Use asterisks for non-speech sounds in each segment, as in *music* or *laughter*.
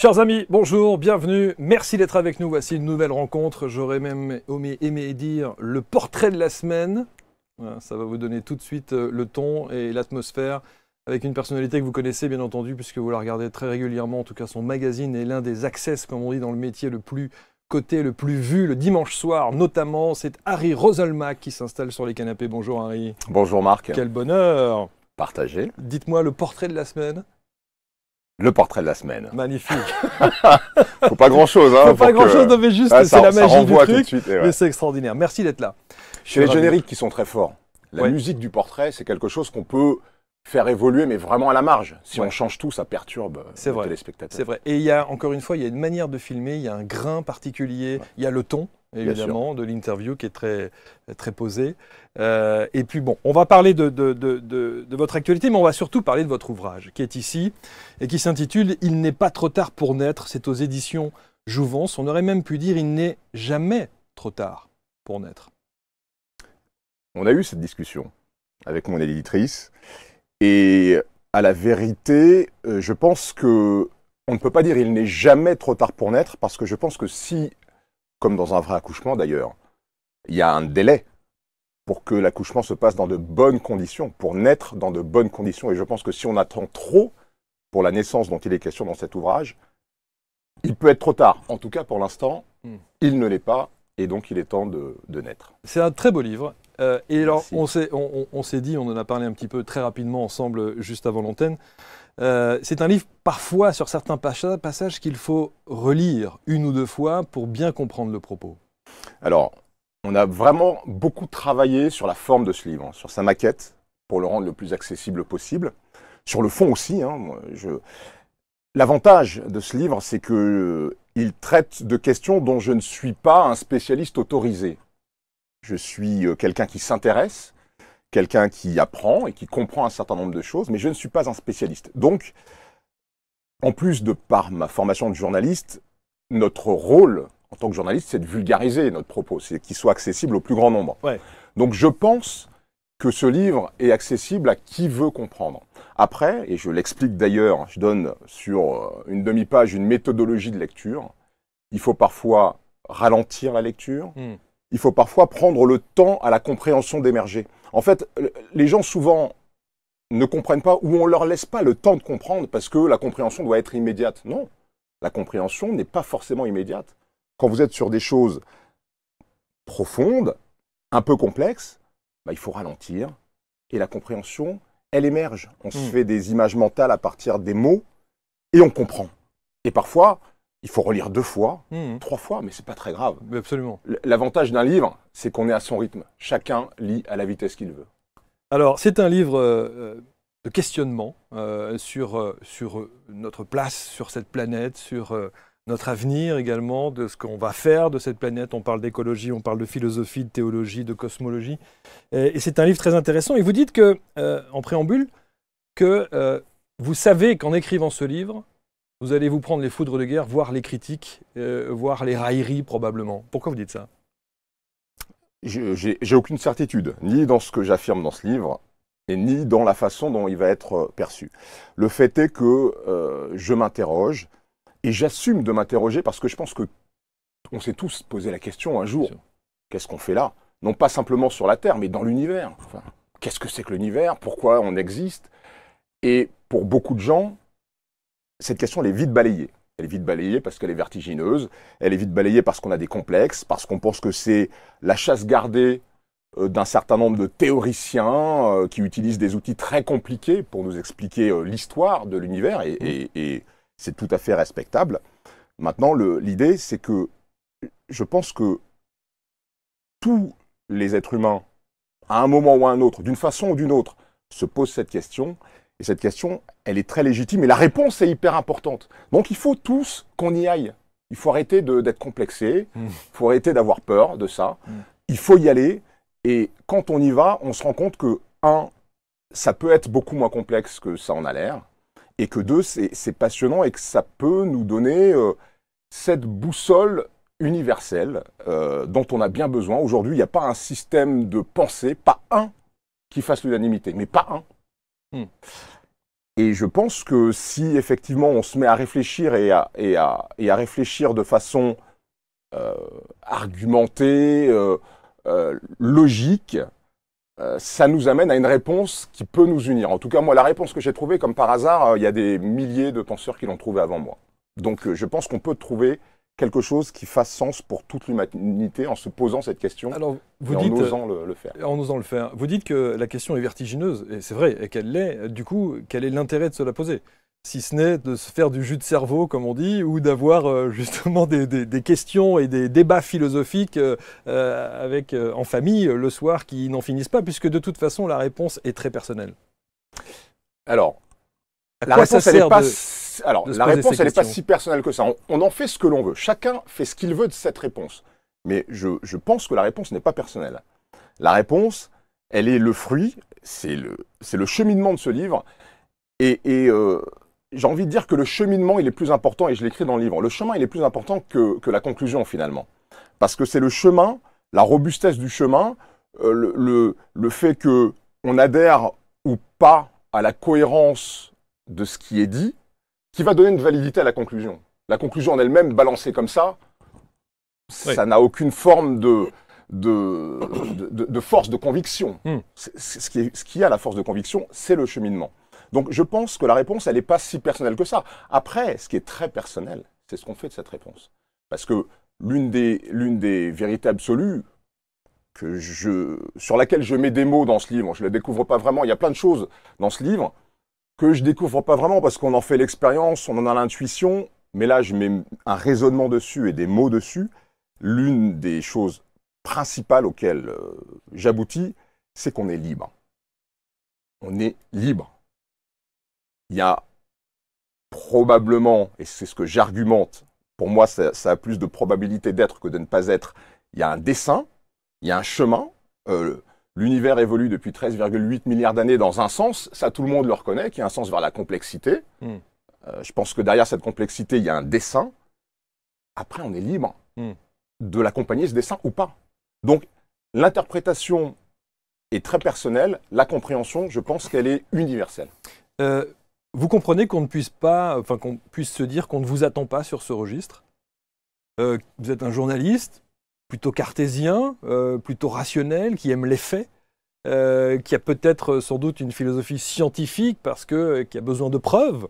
Chers amis, bonjour, bienvenue, merci d'être avec nous. Voici une nouvelle rencontre. J'aurais même aimé, dire le portrait de la semaine. ça va vous donner tout de suite euh, le ton et l'atmosphère avec une personnalité que vous connaissez bien entendu puisque vous la regardez très régulièrement. En tout cas, son magazine est l'un des access, comme on dit dans le métier, le plus coté, le plus vu le dimanche soir notamment. C'est Harry Roselmack qui s'installe sur les canapés. Bonjour Harry. Bonjour Marc. Quel bonheur. Partagé. Dites-moi le portrait de la semaine. Le portrait de la semaine. Magnifique. *laughs* Faut pas grand chose, hein. Faut pas grand chose, mais juste, ah, c'est la magie du truc. Eh mais c'est extraordinaire. Merci d'être là. C'est les génériques qui sont très forts. La musique du portrait, c'est quelque chose qu'on peut faire évoluer, mais vraiment à la marge. Si on change tout, ça perturbe euh, les téléspectateurs. C'est vrai. Et il y a, encore une fois, il y a une manière de filmer, il y a un grain particulier, il y a le ton évidemment, de l'interview qui est très, très posée. Euh, et puis bon, on va parler de, de, de, de, votre actualité, mais on va surtout parler de votre ouvrage qui est ici et qui s'intitule Il n'est pas trop tard pour naître. C'est aux éditions Jouvence. On aurait même pu dire Il n'est jamais trop tard pour naître. On a eu cette discussion avec mon éditrice et à la vérité, euh, je pense que on ne peut pas dire il n'est jamais trop tard pour naître parce que je pense que si comme dans un vrai accouchement d'ailleurs, il y a un délai pour que l'accouchement se passe dans de bonnes conditions, pour naître dans de bonnes conditions. Et je pense que si on attend trop pour la naissance dont il est question dans cet ouvrage, il peut être trop tard. En tout cas, pour l'instant, hmm. il ne l'est pas, et donc il est temps de, naître. C'est un très beau livre. Euh, et alors, on s'est on, dit, on en a parlé un petit peu très rapidement ensemble juste avant l'antenne, euh, c'est un livre parfois sur certains passages qu'il faut relire une ou deux fois pour bien comprendre le propos. Alors, on a vraiment beaucoup travaillé sur la forme de ce livre, hein, sur sa maquette, pour le rendre le plus accessible possible. Sur le fond aussi. Hein, l'avantage de ce livre, c'est que euh, il traite de questions dont je ne suis pas un spécialiste autorisé. Je suis euh, quelqu'un qui s'intéresse, quelqu'un qui apprend et qui comprend un certain nombre de choses, mais je ne suis pas un spécialiste. Donc, en plus de par ma formation de journaliste, notre rôle en tant que journaliste, c'est de vulgariser notre propos, c'est qu'il soit accessible au plus grand nombre. Donc, je pense que ce livre est accessible à qui veut comprendre. Après, et je l'explique d'ailleurs, je donne sur euh, une demi-page une méthodologie de lecture. Il faut parfois ralentir la lecture. Hmm. Il faut parfois prendre le temps à la compréhension d'émerger. En fait, les gens souvent ne comprennent pas ou on leur laisse pas le temps de comprendre parce que la compréhension doit être immédiate. Non, la compréhension n'est pas forcément immédiate. Quand vous êtes sur des choses profondes, un peu complexes, bah, il faut ralentir et la compréhension, elle émerge. On se mm. fait des images mentales à partir des mots et on comprend. Et parfois, il faut relire deux fois, mmh. trois fois, mais c'est pas très grave. Absolument. L'avantage d'un livre, c'est qu'on est à son rythme. Chacun lit à la vitesse qu'il veut. Alors, c'est un livre euh, euh, de questionnement euh, sur, sur notre place sur cette planète, sur notre avenir également, de ce qu'on va faire de cette planète. On parle d'écologie, on parle de philosophie, de théologie, de cosmologie. Et, et c'est un livre très intéressant. Et vous dites que, en préambule, que vous savez qu'en écrivant ce livre, vous allez vous prendre les foudres de guerre, voir les critiques, euh, voir les railleries probablement. Pourquoi vous dites ça J'ai aucune certitude, ni dans ce que j'affirme dans ce livre, et ni dans la façon dont il va être euh, perçu. Le fait est que euh, je m'interroge, et j'assume de m'interroger parce que je pense que on s'est tous posé la question un jour qu'est-ce qu'on fait là Non pas simplement sur la Terre, mais dans l'univers. qu'est-ce que c'est que l'univers Pourquoi on existe Et pour beaucoup de gens, cette question, elle est vite balayée. Elle est vite balayée parce qu'elle est vertigineuse, elle est vite balayée parce qu'on a des complexes, parce qu'on pense que c'est la chasse gardée euh, d'un certain nombre de théoriciens euh, qui utilisent des outils très compliqués pour nous expliquer euh, l'histoire de l'univers, et, mmh. et c'est tout à fait respectable. Maintenant, l'idée, c'est que je pense que tous les êtres humains, à un moment ou à un autre, d'une façon ou d'une autre, se posent cette question, et cette question, elle est très légitime et la réponse est hyper importante. Donc il faut tous qu'on y aille. Il faut arrêter d'être complexé, hmm. il faut arrêter d'avoir peur de ça. Hmm. Il faut y aller. Et quand on y va, on se rend compte que, un, ça peut être beaucoup moins complexe que ça en a l'air. Et que, deux, c'est passionnant et que ça peut nous donner euh, cette boussole universelle euh, dont on a bien besoin. Aujourd'hui, il n'y a pas un système de pensée, pas un, qui fasse l'unanimité, mais pas un. Hmm. Et je pense que si effectivement on se met à réfléchir et à, et à, réfléchir de façon euh, argumentée, euh, euh, logique, ça nous amène à une réponse qui peut nous unir. En tout cas, moi, la réponse que j'ai trouvée, comme par hasard, il y a des milliers de penseurs qui l'ont trouvée avant moi. Donc je pense qu'on peut trouver quelque chose qui fasse sens pour toute l'humanité en se posant cette question Alors, vous dites, en euh, osant le, faire. En le faire. Vous dites que la question est vertigineuse, et c'est vrai, et qu'elle l'est. Du coup, quel est l'intérêt de se la poser si ce n'est de se faire du jus de cerveau, comme on dit, ou d'avoir euh, *laughs* justement des, questions et des débats philosophiques euh, avec, en famille le soir qui n'en finissent pas, puisque de toute façon la réponse est très personnelle. Alors, la réponse, elle n'est pas alors, la réponse, elle n'est pas si personnelle que ça. On, en fait ce que l'on veut. Chacun fait ce qu'il veut de cette réponse. Mais je, pense que la réponse n'est pas personnelle. La réponse, elle est le fruit, c'est le, cheminement de ce livre. Et, euh, j'ai envie de dire que le cheminement, il est plus important, et je l'écris dans le livre, le chemin, il est plus important que, la conclusion, finalement. Parce que c'est le chemin, la robustesse du chemin, euh, le, fait qu'on on adhère ou pas à la cohérence de ce qui est dit, qui va donner une validité à la conclusion. La conclusion en elle-même, balancée comme ça, ça n'a aucune forme de, de, de, force de conviction. Hmm. Ce, qui a la force de conviction, c'est le cheminement. Donc je pense que la réponse, elle n'est pas si personnelle que ça. Après, ce qui est très personnel, c'est ce qu'on fait de cette réponse. Parce que l'une des, l'une des vérités absolues que je, sur laquelle je mets des mots dans ce livre, je ne la découvre pas vraiment, il y a plein de choses dans ce livre que je découvre pas vraiment parce qu'on en fait l'expérience, on en a l'intuition, mais là je mets un raisonnement dessus et des mots dessus. L'une des choses principales auxquelles euh, j'aboutis, c'est qu'on est libre. On est libre. Il y a probablement, et c'est ce que j'argumente, pour moi ça, a plus de probabilité d'être que de ne pas être, il y a un dessin, il y a un chemin, euh, L'univers évolue depuis 13,8 milliards d'années dans un sens, ça tout le monde le reconnaît, qui a un sens vers la complexité. Hmm. Euh, je pense que derrière cette complexité, il y a un dessin. Après, on est libre hmm. de l'accompagner, ce dessin, ou pas. Donc, l'interprétation est très personnelle, la compréhension, je pense qu'elle est universelle. Euh, vous comprenez qu'on ne puisse pas, enfin qu'on puisse se dire qu'on ne vous attend pas sur ce registre euh, Vous êtes un journaliste, plutôt cartésien, euh, plutôt rationnel, qui aime les faits, euh, qui a peut-être euh, sans doute une philosophie scientifique parce que qui a besoin de preuves.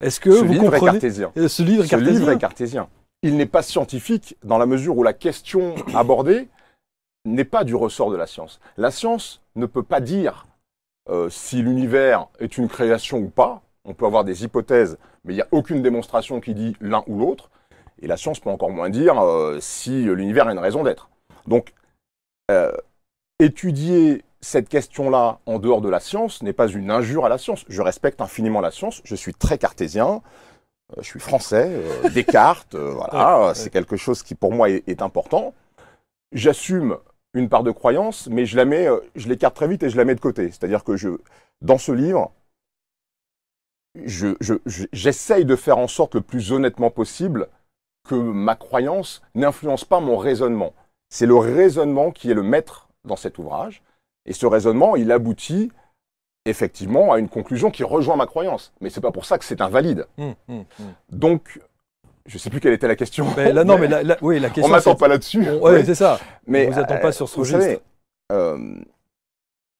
Est-ce que vous comprenez cartésien. ce livre Livre est cartésien. Il n'est pas scientifique dans la mesure où la question *coughs* abordée n'est pas du ressort de la science. La science ne peut pas dire si l'univers est une création ou pas. On peut avoir des hypothèses, mais il n'y a aucune démonstration qui dit l'un ou l'autre. Et la science peut encore moins dire euh, si l'univers a une raison d'être. Donc, euh, étudier cette question-là en dehors de la science n'est pas une injure à la science. Je respecte infiniment la science, je suis très cartésien, euh, je suis français, *laughs* Descartes, voilà, c'est quelque chose qui pour moi est, important. J'assume une part de croyance, mais je la mets, je l'écarte très vite et je la mets de côté. C'est-à-dire que je, dans ce livre, j'essaye de faire en sorte le plus honnêtement possible que ma croyance n'influence pas mon raisonnement. C'est le raisonnement qui est le maître dans cet ouvrage. Et ce raisonnement, il aboutit effectivement à une conclusion qui rejoint ma croyance. Mais c'est pas pour ça que c'est invalide. Hum, hum, hum. Donc, je sais plus quelle était la question. On ne non, mais *laughs* oui, la m'attend pas là-dessus. Oui, c'est ça. Mais on vous attend pas sur ce euh, registre. Euh,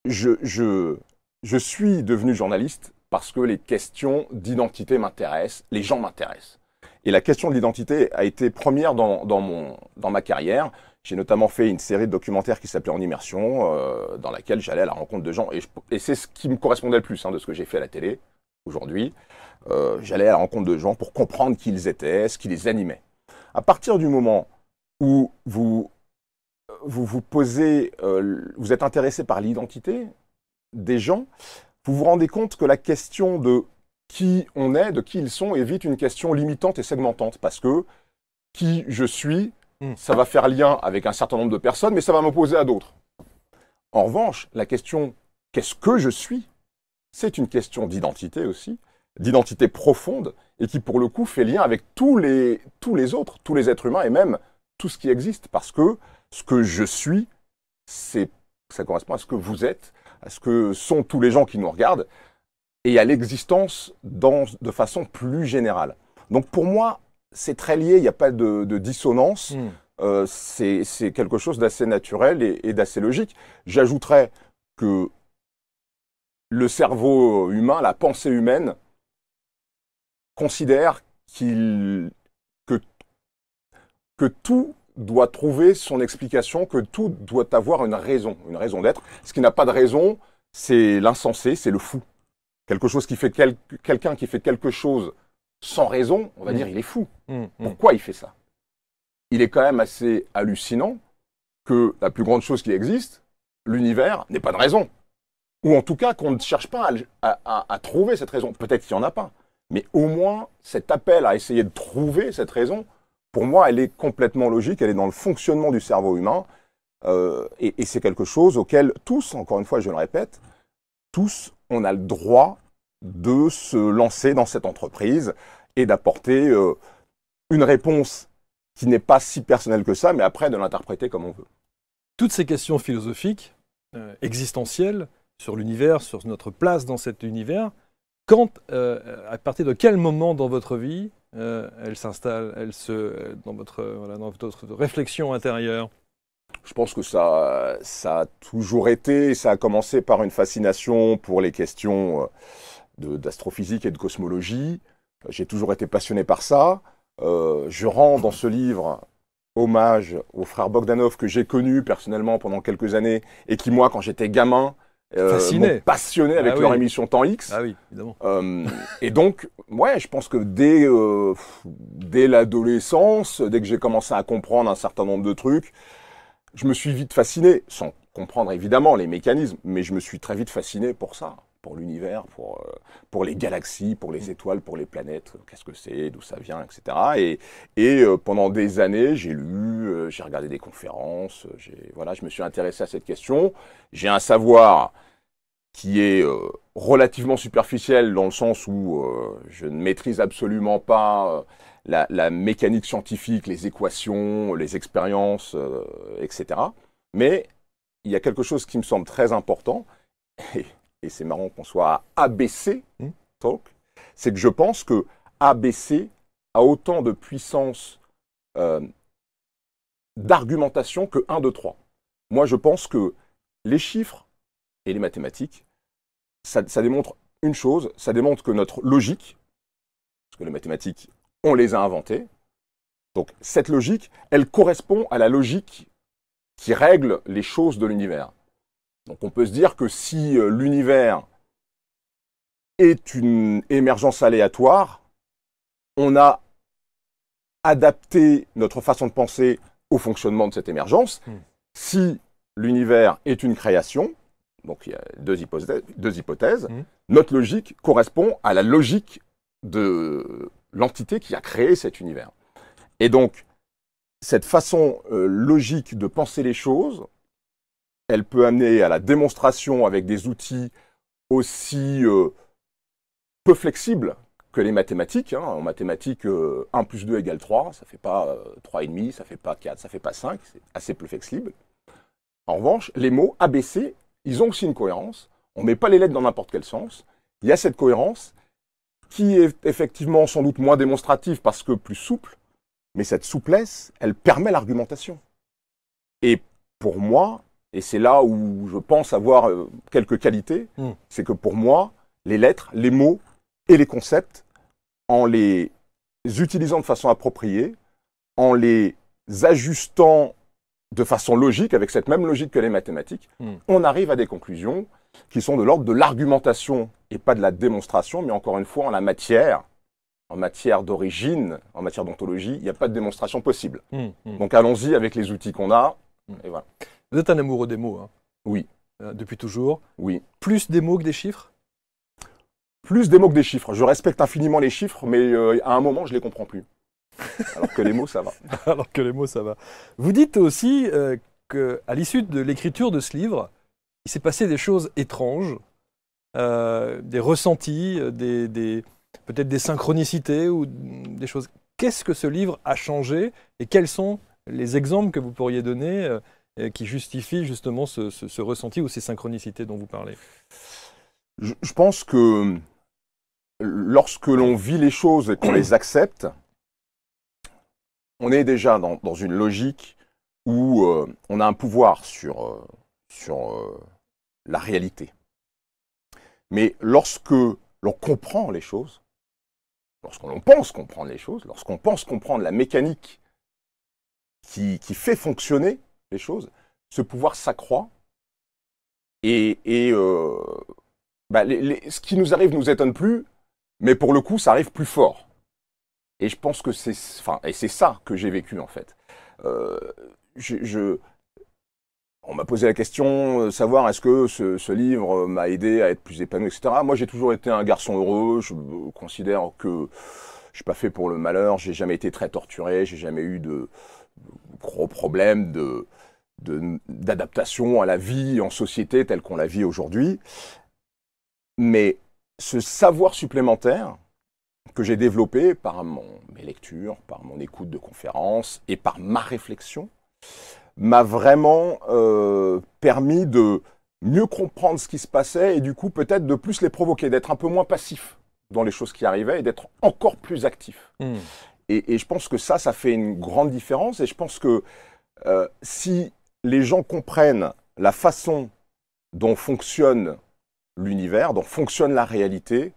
je suis devenu journaliste parce que les questions d'identité m'intéressent, les gens m'intéressent. Et la question de l'identité a été première dans, dans, mon, dans ma carrière. J'ai notamment fait une série de documentaires qui s'appelait En immersion, euh, dans laquelle j'allais à la rencontre de gens. Et, c'est ce qui me correspondait le plus hein, de ce que j'ai fait à la télé aujourd'hui. Euh, j'allais à la rencontre de gens pour comprendre qui ils étaient, ce qui les animait. À partir du moment où vous euh, vous, vous posez, vous êtes intéressé par l'identité des gens, vous vous rendez compte que la question de qui on est, de qui ils sont, évite une question limitante et segmentante. Parce que qui je suis, hmm. ça va faire lien avec un certain nombre de personnes, mais ça va m'opposer à d'autres. En revanche, la question qu'est-ce que je suis C'est une question d'identité aussi, d'identité profonde, et qui pour le coup fait lien avec tous les, tous les autres, tous les êtres humains, et même tout ce qui existe. Parce que ce que je suis, ça correspond à ce que vous êtes, à ce que sont tous les gens qui nous regardent, et à l'existence de façon plus générale. Donc pour moi, c'est très lié, il n'y a pas de, dissonance, hmm. euh, c'est quelque chose d'assez naturel et, d'assez logique. J'ajouterais que le cerveau humain, la pensée humaine, considère qu'il que, que tout doit trouver son explication, que tout doit avoir une raison, une raison d'être. Ce qui n'a pas de raison, c'est l'insensé, c'est le fou. Quelque chose qui fait quelqu'un qui fait quelque chose sans raison, on va mm. dire, il est fou. Mm, mm. Pourquoi il fait ça Il est quand même assez hallucinant que la plus grande chose qui existe, l'univers, n'ait pas de raison. Ou en tout cas qu'on ne cherche pas à, trouver cette raison. Peut-être qu'il n'y en a pas. Mais au moins, cet appel à essayer de trouver cette raison, pour moi, elle est complètement logique, elle est dans le fonctionnement du cerveau humain. Euh, et c'est quelque chose auquel tous, encore une fois, je le répète, tous on a le droit de se lancer dans cette entreprise et d'apporter euh, une réponse qui n'est pas si personnelle que ça, mais après de l'interpréter comme on veut. Toutes ces questions philosophiques, euh, existentielles, sur l'univers, sur notre place dans cet univers, quand, euh, à partir de quel moment dans votre vie elles elle s'installe, se, dans dans votre réflexion intérieure je pense que ça, ça a toujours été, ça a commencé par une fascination pour les questions euh, d'astrophysique et de cosmologie. J'ai toujours été passionné par ça. Euh, je rends dans ce livre hommage au frère Bogdanov que j'ai connu personnellement pendant quelques années et qui, moi, quand j'étais gamin, euh, passionné ah avec leur émission Temps X. Ah oui, évidemment. Euh, et donc, ouais, je pense que dès, dès l'adolescence, dès que j'ai commencé à comprendre un certain nombre de trucs, je me suis vite fasciné, sans comprendre évidemment les mécanismes, mais je me suis très vite fasciné pour ça, pour l'univers, pour, euh, pour les galaxies, pour les mm. étoiles, pour les planètes, euh, qu'est-ce que c'est, d'où ça vient, etc. Et, et euh, pendant des années, j'ai lu, j'ai regardé des conférences, voilà, je me suis intéressé à cette question. J'ai un savoir qui est relativement superficiel dans le sens où je ne maîtrise absolument pas la, mécanique scientifique, les équations, les expériences, euh, etc. Mais il y a quelque chose qui me semble très important, et, c'est marrant qu'on soit à ABC hmm. c'est que je pense que ABC a autant de puissance euh, d'argumentation que 1, 2, 3. Moi, je pense que les chiffres et les mathématiques, ça, ça démontre une chose, ça démontre que notre logique, parce que les mathématiques, on les a inventés. Donc cette logique, elle correspond à la logique qui règle les choses de l'univers. Donc on peut se dire que si euh, l'univers est une émergence aléatoire, on a adapté notre façon de penser au fonctionnement de cette émergence. Hmm. Si l'univers est une création, donc il y a deux hypothèses, hmm. notre logique correspond à la logique de, l'entité qui a créé cet univers. Et donc, cette façon euh, logique de penser les choses, elle peut amener à la démonstration avec des outils aussi euh, peu flexibles que les mathématiques. Hein. En mathématiques, 1 euh, plus 2 égale 3, ça ne fait pas 3,5, ça ne fait pas 4, ça ne fait pas 5, c'est assez peu flexible. En revanche, les mots ABC, ils ont aussi une cohérence. On ne met pas les lettres dans n'importe quel sens. Il y a cette cohérence qui est effectivement sans doute moins démonstrative parce que plus souple, mais cette souplesse, elle permet l'argumentation. Et pour moi, et c'est là où je pense avoir euh, quelques qualités, hmm. c'est que pour moi, les lettres, les mots et les concepts, en les utilisant de façon appropriée, en les ajustant de façon logique, avec cette même logique que les mathématiques, hmm. on arrive à des conclusions qui sont de l'ordre de l'argumentation et pas de la démonstration, mais encore une fois, en la matière, en matière d'origine, en matière d'ontologie, il n'y a pas de démonstration possible. Hum, hum. Donc allons-y avec les outils qu'on a. Hum. Et voilà. Vous êtes un amoureux des mots. Hein. Oui. Euh, depuis toujours. Oui. Plus des mots que des chiffres Plus des mots que des chiffres. Je respecte infiniment les chiffres, mais euh, à un moment, je ne les comprends plus. Alors que les mots, ça va. *laughs* Alors que les mots, ça va. Vous dites aussi euh, qu'à l'issue de l'écriture de ce livre, il s'est passé des choses étranges euh, des ressentis, euh, peut-être des synchronicités ou des choses. Qu'est-ce que ce livre a changé et quels sont les exemples que vous pourriez donner euh, qui justifient justement ce, ressenti ou ces synchronicités dont vous parlez je, pense que lorsque l'on vit les choses et qu'on les accepte, on est déjà dans, une logique où on a un pouvoir sur, la réalité. Mais lorsque l'on comprend les choses, lorsqu'on pense comprendre les choses, lorsqu'on pense comprendre la mécanique qui, fait fonctionner les choses, ce pouvoir s'accroît. Et, euh, bah, ce qui nous arrive ne nous étonne plus, mais pour le coup, ça arrive plus fort. Et je pense que c'est, et c'est ça que j'ai vécu en fait. Euh, je, je, on m'a posé la question, euh, savoir est-ce que ce, livre euh, m'a aidé à être plus épanoui, etc. Moi, j'ai toujours été un garçon heureux. Je euh, considère que je suis pas fait pour le malheur. J'ai jamais été très torturé. J'ai jamais eu de, gros problèmes de d'adaptation à la vie en société telle qu'on la vit aujourd'hui. Mais ce savoir supplémentaire que j'ai développé par mes lectures, par mon écoute de conférences et par ma réflexion, m'a vraiment euh, permis de mieux comprendre ce qui se passait et du coup peut-être de plus les provoquer, d'être un peu moins passif dans les choses qui arrivaient et d'être encore plus actif. Hmm. Et, je pense que ça, ça fait une grande différence et je pense que euh, si les gens comprennent la façon dont fonctionne l'univers, dont fonctionne la réalité,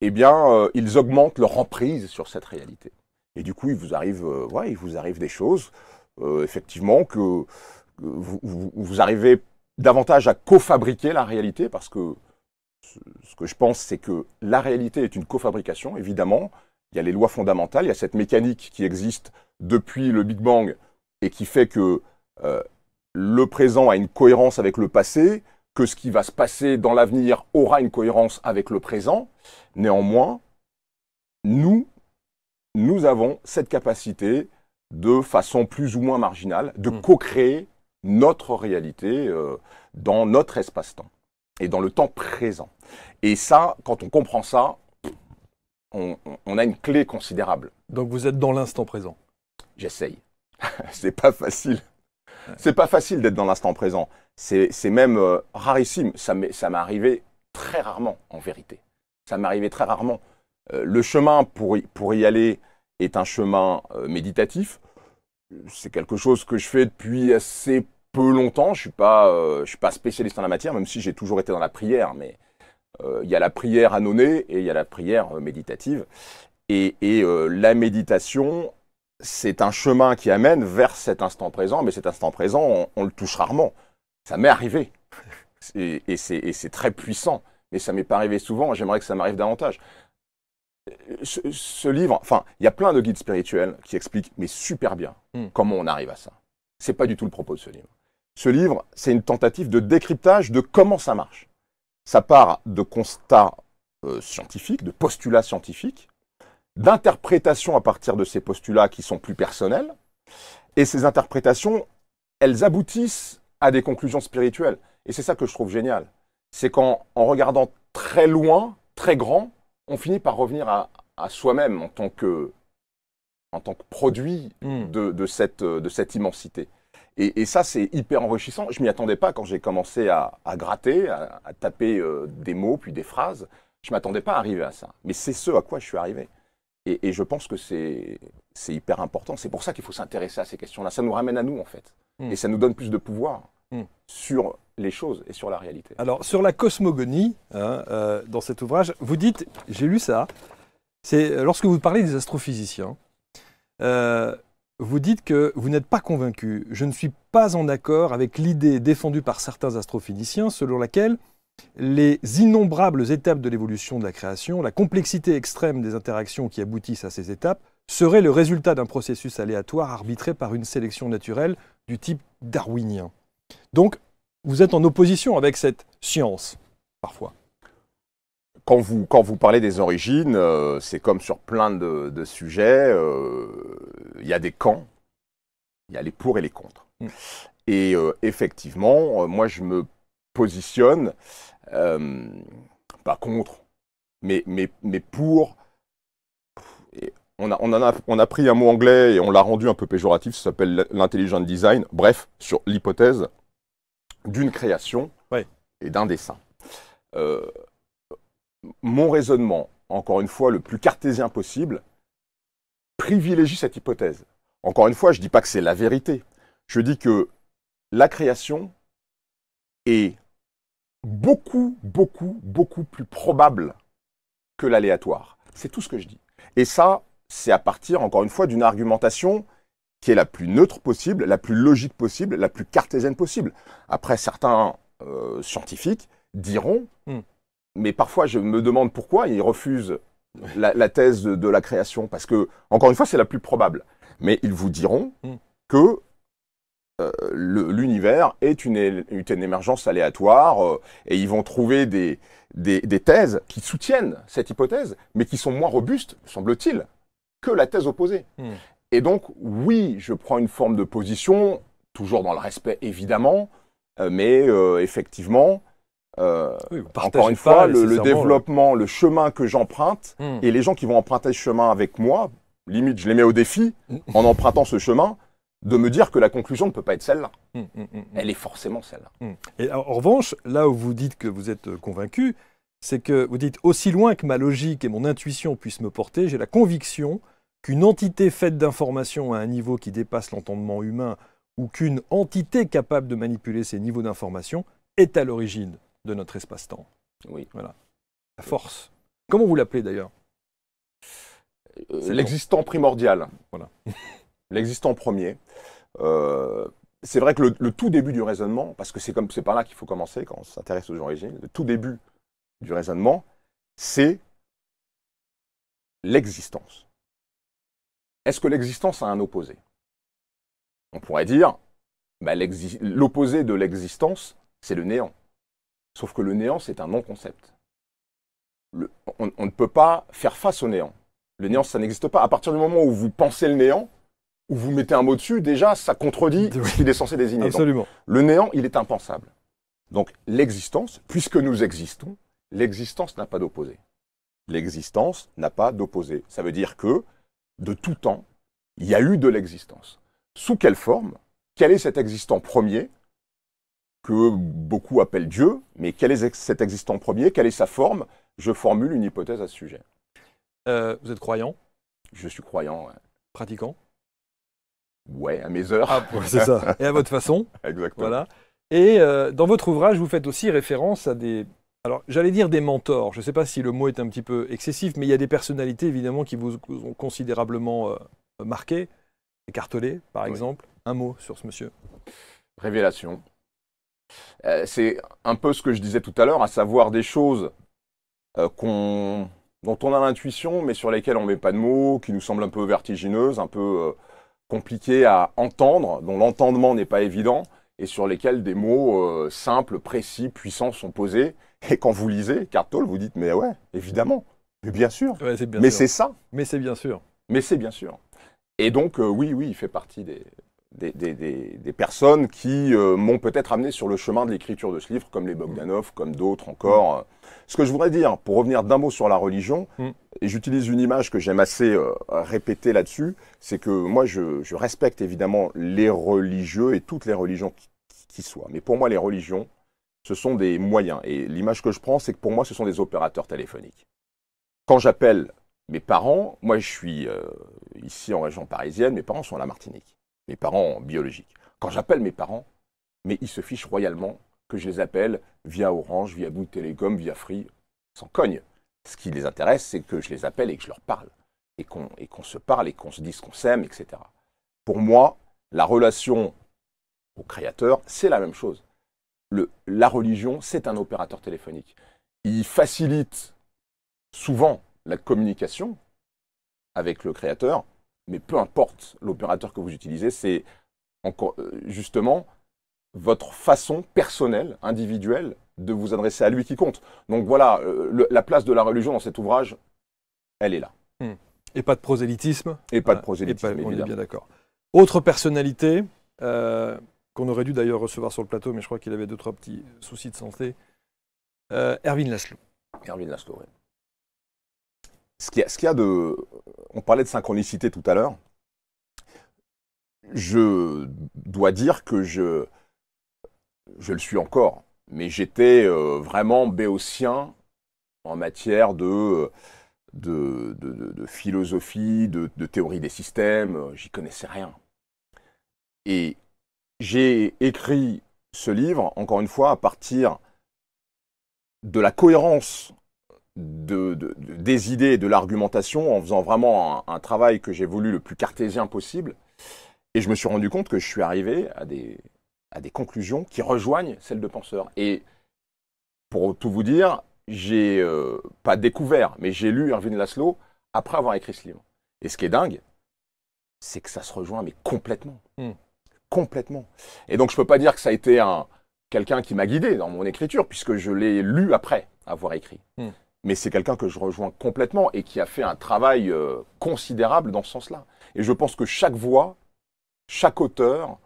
eh bien, euh, ils augmentent leur emprise sur cette réalité. Et du coup, il vous arrive, il vous arrive des choses euh, effectivement, que, vous, arrivez davantage à cofabriquer la réalité, parce que ce, que je pense, c'est que la réalité est une cofabrication, évidemment. Il y a les lois fondamentales, il y a cette mécanique qui existe depuis le Big Bang et qui fait que euh, le présent a une cohérence avec le passé, que ce qui va se passer dans l'avenir aura une cohérence avec le présent. Néanmoins, nous, nous avons cette capacité de façon plus ou moins marginale, de mm. co-créer notre réalité euh, dans notre espace-temps et dans le temps présent. Et ça, quand on comprend ça, on, a une clé considérable. Donc vous êtes dans l'instant présent J'essaye. *laughs* C'est pas facile. C'est pas facile d'être dans l'instant présent. C'est même euh, rarissime. Ça m'est arrivé très rarement, en vérité. Ça m'est arrivé très rarement. Euh, le chemin pour pour y aller, est un chemin euh, méditatif. C'est quelque chose que je fais depuis assez peu longtemps. Je suis pas, euh, je suis pas spécialiste en la matière, même si j'ai toujours été dans la prière. Mais euh, il y a la prière annonnée et il y a la prière méditative. Et, la méditation, c'est un chemin qui amène vers cet instant présent. Mais cet instant présent, on, le touche rarement. Ça m'est arrivé *laughs* et, et c'est très puissant. Mais ça m'est pas arrivé souvent. J'aimerais que ça m'arrive davantage ce, livre, enfin, il y a plein de guides spirituels qui expliquent, mais super bien, hmm. comment on arrive à ça. C'est pas du tout le propos de ce livre. Ce livre, c'est une tentative de décryptage de comment ça marche. Ça part de constats euh, scientifiques, de postulats scientifiques, d'interprétations à partir de ces postulats qui sont plus personnels, et ces interprétations, elles aboutissent à des conclusions spirituelles. Et c'est ça que je trouve génial. C'est qu'en regardant très loin, très grand, on finit par revenir à, soi-même en tant que produit hmm. euh, de, cette, immensité. Et, ça, c'est hyper enrichissant. Je m'y attendais pas quand j'ai commencé à, gratter, à, taper euh, des mots, puis des phrases. Je m'attendais pas à arriver à ça. Mais c'est ce à quoi je suis arrivé. Et, je pense que c'est hyper important. C'est pour ça qu'il faut s'intéresser à ces questions-là. Ça nous ramène à nous, en fait. Hmm. Et ça nous donne plus de pouvoir. Hmm. sur les choses et sur la réalité. Alors, sur la cosmogonie, hein, euh, dans cet ouvrage, vous dites, j'ai lu ça, c'est euh, lorsque vous parlez des astrophysiciens, euh, vous dites que vous n'êtes pas convaincu. Je ne suis pas en accord avec l'idée défendue par certains astrophysiciens selon laquelle les innombrables étapes de l'évolution de la création, la complexité extrême des interactions qui aboutissent à ces étapes, seraient le résultat d'un processus aléatoire arbitré par une sélection naturelle du type darwinien. Donc, vous êtes en opposition avec cette science, parfois. Quand vous, quand vous parlez des origines, euh, c'est comme sur plein de, sujets, euh, il y a des camps, il y a les pour et les contre. Hmm. Et euh, effectivement, moi je me positionne, pas contre, mais, mais, mais pour on a, a, on a pris un mot anglais et on l'a rendu un peu péjoratif, ça s'appelle l'intelligent design, bref, sur l'hypothèse d'une création et d'un dessin. Euh, mon raisonnement, encore une fois, le plus cartésien possible, privilégie cette hypothèse. Encore une fois, je ne dis pas que c'est la vérité. Je dis que la création est beaucoup, beaucoup, beaucoup plus probable que l'aléatoire. C'est tout ce que je dis. Et ça, c'est à partir, encore une fois, d'une argumentation qui est la plus neutre possible, la plus logique possible, la plus cartésienne possible. Après, certains euh, scientifiques diront, hmm. mais parfois je me demande pourquoi ils refusent la, thèse de, la création, parce que, encore une fois, c'est la plus probable. Mais ils vous diront hmm. que euh, l'univers est une, émergence aléatoire euh, et ils vont trouver des, thèses qui soutiennent cette hypothèse, mais qui sont moins robustes, semble-t-il, que la thèse opposée. Hmm. Et donc, oui, je prends une forme de position, toujours dans le respect évidemment, euh, mais euh, effectivement, euh, encore une fois, le, développement, le chemin que j'emprunte, hmm. et les gens qui vont emprunter ce chemin avec moi, limite, je les mets au défi hmm. en empruntant ce chemin de me dire que la conclusion ne peut pas être celle-là. Elle est forcément celle-là. Et en revanche, là où vous dites que vous êtes euh, convaincu, c'est que vous dites aussi loin que ma logique et mon intuition puissent me porter, j'ai la conviction qu'une entité faite d'informations à un niveau qui dépasse l'entendement humain ou qu'une entité capable de manipuler ces niveaux d'information est à l'origine de notre espace-temps. Oui. Voilà. La force. Comment vous l'appelez d'ailleurs euh, L'existant primordial. Voilà. *laughs* L'existant premier. Euh, c'est vrai que le, tout début du raisonnement, parce que c'est comme c'est par là qu'il faut commencer quand on s'intéresse aux origines, le tout début du raisonnement, c'est l'existence est-ce que l'existence a un opposé On pourrait dire, bah, l'opposé de l'existence, c'est le néant. Sauf que le néant, c'est un non-concept. On, ne peut pas faire face au néant. Le néant, ça n'existe pas. À partir du moment où vous pensez le néant, où vous mettez un mot dessus, déjà, ça contredit *laughs* ce qu'il est censé désigner. Absolument. le néant, il est impensable. Donc, l'existence, puisque nous existons, l'existence n'a pas d'opposé. L'existence n'a pas d'opposé. Ça veut dire que de tout temps, il y a eu de l'existence. Sous quelle forme Quel est cet existant premier que beaucoup appellent Dieu, mais quel est cet existant premier Quelle est sa forme Je formule une hypothèse à ce sujet. Euh, vous êtes croyant Je suis croyant. Pratiquant Ouais, à mes heures. Ah, *laughs* c'est ça. Et à votre façon. Exactement. Voilà. Et euh, dans votre ouvrage, vous faites aussi référence à des alors j'allais dire des mentors, je ne sais pas si le mot est un petit peu excessif, mais il y a des personnalités évidemment qui vous ont considérablement euh, marqué. Écartelé, par exemple. Un mot sur ce monsieur. Révélation. Euh, c'est un peu ce que je disais tout à l'heure, à savoir des choses euh, dont on a l'intuition, mais sur lesquelles on ne met pas de mots, qui nous semblent un peu vertigineuses, un peu compliquées à entendre, dont l'entendement n'est pas évident, et sur lesquelles des mots simples, précis, puissants sont posés et quand vous lisez Cartol, vous dites mais ouais, évidemment, mais bien sûr. mais c'est ça. Mais c'est bien sûr. Mais c'est bien sûr. Et donc euh, oui, oui, il fait partie des, des, personnes qui euh, m'ont peut-être amené sur le chemin de l'écriture de ce livre, comme les Bogdanov, comme d'autres encore. Mm. Ce que je voudrais dire, pour revenir d'un mot sur la religion, mm. et j'utilise une image que j'aime assez euh, répéter là-dessus, c'est que moi je, respecte évidemment les religieux et toutes les religions qui soient. Mais pour moi, les religions, ce sont des moyens. Et l'image que je prends, c'est que pour moi, ce sont des opérateurs téléphoniques. Quand j'appelle mes parents, moi je suis euh, ici en région parisienne, mes parents sont à la Martinique, mes parents biologiques. Quand j'appelle mes parents, mais ils se fichent royalement que je les appelle via Orange, via Bouygues Télécom, via Free, sans cogne. Ce qui les intéresse, c'est que je les appelle et que je leur parle, et qu'on se parle, et qu'on se dise qu'on s'aime, etc. Pour moi, la relation au créateur, c'est la même chose la religion, c'est un opérateur téléphonique. Il facilite souvent la communication avec le créateur, mais peu importe l'opérateur que vous utilisez, c'est encore euh, justement votre façon personnelle, individuelle, de vous adresser à lui qui compte. Donc voilà, euh, la place de la religion dans cet ouvrage, elle est là. Hmm. Et pas de prosélytisme. Et pas de ah, prosélytisme. on est bien d'accord. Autre personnalité, euh, qu'on aurait dû d'ailleurs recevoir sur le plateau, mais je crois qu'il avait deux, trois petits soucis de santé. Euh, Erwin Laszlo. Erwin Laszlo, oui. Ce qu'il y, a de. On parlait de synchronicité tout à l'heure. Je dois dire que je. Je le suis encore, mais j'étais euh, vraiment béotien en matière de. de, de philosophie, de, théorie des systèmes, j'y connaissais rien. Et j'ai écrit ce livre, encore une fois, à partir de la cohérence des idées et de l'argumentation en faisant vraiment un, travail que j'ai voulu le plus cartésien possible. Et je me suis rendu compte que je suis arrivé à des, à des conclusions qui rejoignent celles de penseurs. Et pour tout vous dire, j'ai euh, pas découvert, mais j'ai lu Irving Laszlo après avoir écrit ce livre. Et ce qui est dingue, c'est que ça se rejoint mais complètement. Hmm complètement. Et donc, je peux pas dire que ça a été un, quelqu'un qui m'a guidé dans mon écriture, puisque je l'ai lu après avoir écrit. Hmm. Mais c'est quelqu'un que je rejoins complètement et qui a fait un travail euh, considérable dans ce sens-là. Et je pense que chaque voix, chaque auteur,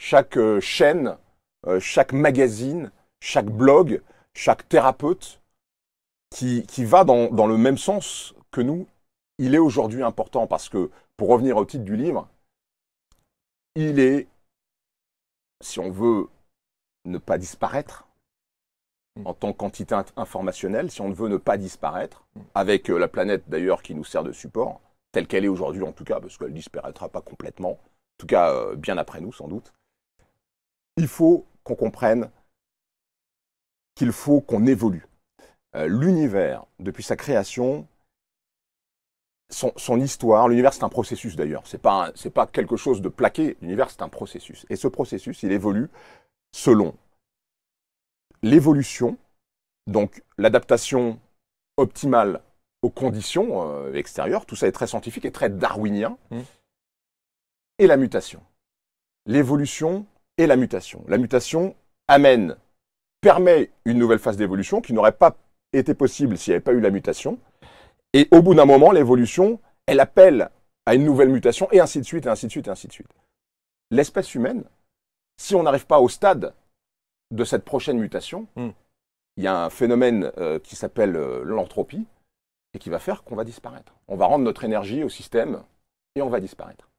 chaque euh, chaîne, euh, chaque magazine, chaque blog, chaque thérapeute qui, va dans, dans le même sens que nous, il est aujourd'hui important parce que, pour revenir au titre du livre, il est si on veut ne pas disparaître hmm. en tant qu'entité informationnelle, si on ne veut ne pas disparaître, hmm. avec euh, la planète d'ailleurs qui nous sert de support, telle qu'elle est aujourd'hui en tout cas, parce qu'elle ne disparaîtra pas complètement, en tout cas euh, bien après nous sans doute, il faut qu'on comprenne qu'il faut qu'on évolue. Euh, l'univers, depuis sa création, son, histoire. L'univers, c'est un processus d'ailleurs. C'est pas, pas quelque chose de plaqué. L'univers, c'est un processus. Et ce processus, il évolue selon l'évolution, donc l'adaptation optimale aux conditions euh, extérieures. Tout ça est très scientifique et très darwinien. Mmh. Et la mutation. L'évolution et la mutation. La mutation amène, permet une nouvelle phase d'évolution qui n'aurait pas été possible s'il n'y avait pas eu la mutation. Et au bout d'un moment, l'évolution, elle appelle à une nouvelle mutation, et ainsi de suite, et ainsi de suite, et ainsi de suite. L'espèce humaine, si on n'arrive pas au stade de cette prochaine mutation, hmm. il y a un phénomène euh, qui s'appelle euh, l'entropie, et qui va faire qu'on va disparaître. On va rendre notre énergie au système, et on va disparaître.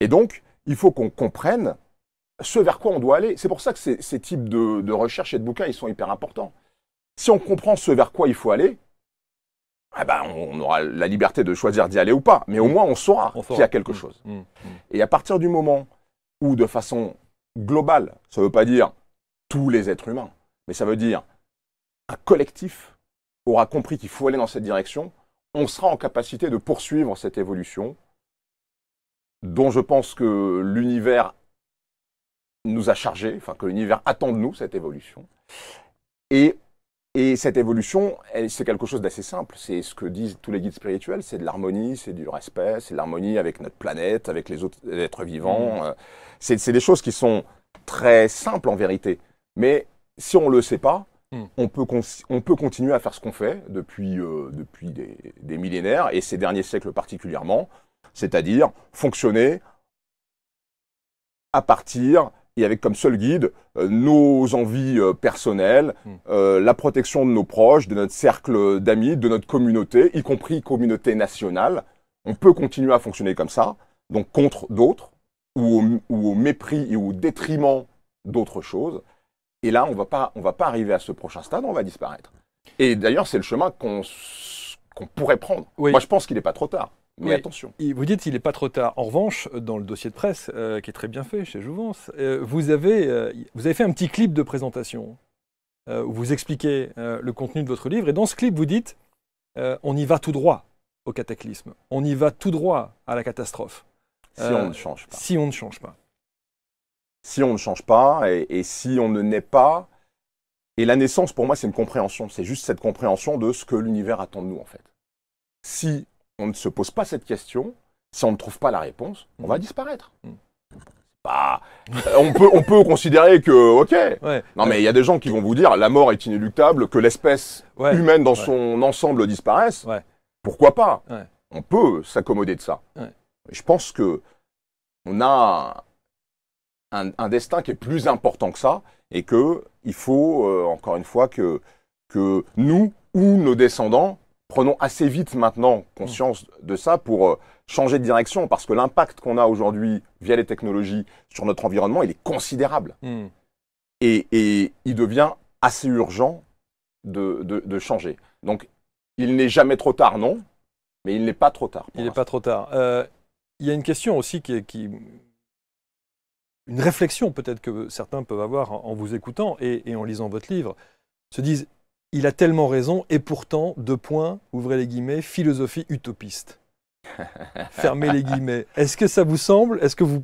Et donc, il faut qu'on comprenne ce vers quoi on doit aller. C'est pour ça que ces, types de, de recherches et de bouquins, ils sont hyper importants. Si on comprend ce vers quoi il faut aller, ah ben, on aura la liberté de choisir d'y aller ou pas, mais au moins on saura, qu'il y a quelque mmh. chose. Mmh. Mmh. Et à partir du moment où, de façon globale, ça ne veut pas dire tous les êtres humains, mais ça veut dire un collectif aura compris qu'il faut aller dans cette direction, on sera en capacité de poursuivre cette évolution dont je pense que l'univers nous a chargé, enfin que l'univers attend de nous cette évolution. Et et cette évolution, c'est quelque chose d'assez simple. C'est ce que disent tous les guides spirituels, c'est de l'harmonie, c'est du respect, c'est de l'harmonie avec notre planète, avec les autres êtres vivants. Mm. Euh, c'est des choses qui sont très simples en vérité. Mais si on ne le sait pas, mm. on, peut peut continuer à faire ce qu'on fait depuis, euh, depuis des, des millénaires, et ces derniers siècles particulièrement, c'est-à-dire fonctionner à partir et avec comme seul guide euh, nos envies euh, personnelles, hmm. euh, la protection de nos proches, de notre cercle d'amis, de notre communauté, y compris communauté nationale. On peut continuer à fonctionner comme ça, donc contre d'autres, ou, au, mépris et au détriment d'autres choses. Et là, on ne va pas arriver à ce prochain stade, on va disparaître. Et d'ailleurs, c'est le chemin qu'on pourrait prendre. Moi, je pense qu'il n'est pas trop tard. Mais attention. vous dites qu'il n'est pas trop tard. En revanche, dans le dossier de presse, euh, qui est très bien fait chez Jouvence, euh, vous, avez, euh, vous avez fait un petit clip de présentation où vous expliquez le contenu de votre livre. Et dans ce clip, vous dites on y va tout droit au cataclysme. On y va tout droit à la catastrophe. Si on ne change pas. Si on ne change pas. Si on ne change pas et, et si on ne naît pas. Et la naissance, pour moi, c'est une compréhension. C'est juste cette compréhension de ce que l'univers attend de nous, en fait. Si on ne se pose pas cette question, si on ne trouve pas la réponse, on va mhm. disparaître. Mhm. Euh, on peut on peut considérer que ok. Non mais euh, il y a des gens qui vont vous dire la mort est inéluctable, que l'espèce humaine dans son ensemble disparaisse. Pourquoi pas On peut s'accommoder de ça. Je pense que on a un, destin qui est plus important que ça et que il faut euh, encore une fois que que nous ou nos descendants prenons assez vite maintenant conscience de ça pour euh, changer de direction, parce que l'impact qu'on a aujourd'hui via les technologies sur notre environnement, il est considérable. Hmm. Et, il devient assez urgent de, changer. Donc, il n'est jamais trop tard, non, mais il n'est pas trop tard. Il n'est pas trop tard. Euh, il y a une question aussi qui, Une réflexion peut-être que certains peuvent avoir en, vous écoutant et, et en lisant votre livre, se disent il a tellement raison, et pourtant, deux points, ouvrez les guillemets, philosophie utopiste. *laughs* Fermez les guillemets. Est-ce que ça vous semble, est-ce que vous,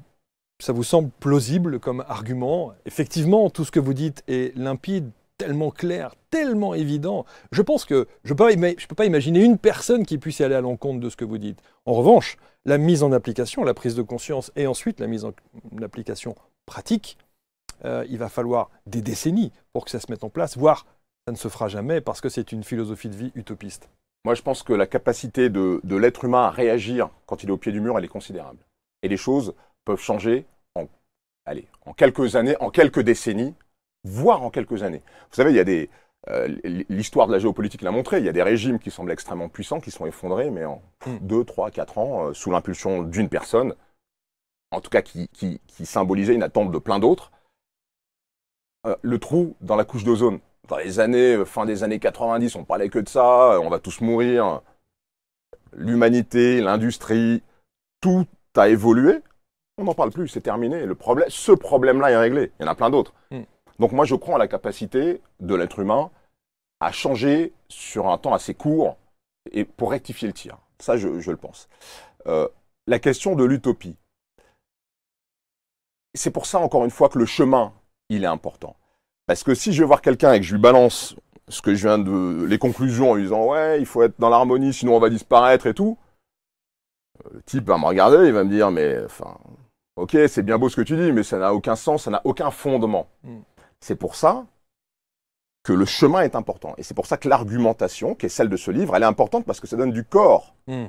ça vous semble plausible comme argument Effectivement, tout ce que vous dites est limpide, tellement clair, tellement évident. Je pense que je ne peux, pas imaginer une personne qui puisse aller à l'encontre de ce que vous dites. En revanche, la mise en application, la prise de conscience et ensuite la mise en application pratique, euh, il va falloir des décennies pour que ça se mette en place, voire ça ne se fera jamais parce que c'est une philosophie de vie utopiste. Moi, je pense que la capacité de, l'être humain à réagir quand il est au pied du mur, elle est considérable. Et les choses peuvent changer en, allez, en quelques années, en quelques décennies, voire en quelques années. Vous savez, il y a des, euh, l'histoire de la géopolitique l'a montré, il y a des régimes qui semblent extrêmement puissants, qui sont effondrés, mais en 2, 3, 4 ans, euh, sous l'impulsion d'une personne, en tout cas qui, symbolisait une attente de plein d'autres. Euh, le trou dans la couche d'ozone, dans les années, euh, fin des années 90, on parlait que de ça, euh, on va tous mourir. L'humanité, l'industrie, tout a évolué. On n'en parle plus, c'est terminé. ce problème-là est réglé. Il y en a plein d'autres. Hmm. Donc moi, je crois à la capacité de l'être humain à changer sur un temps assez court et pour rectifier le tir. Ça, je, le pense. Euh, la question de l'utopie. C'est pour ça, encore une fois, que le chemin, il est important. Parce que si je vais voir quelqu'un et que je lui balance ce que je viens de les conclusions en lui disant ouais il faut être dans l'harmonie sinon on va disparaître et tout, euh, le type va me regarder, il va me dire mais enfin ok c'est bien beau ce que tu dis mais ça n'a aucun sens, ça n'a aucun fondement. Mm. C'est pour ça que le chemin est important et c'est pour ça que l'argumentation qui est celle de ce livre elle est importante parce que ça donne du corps mm.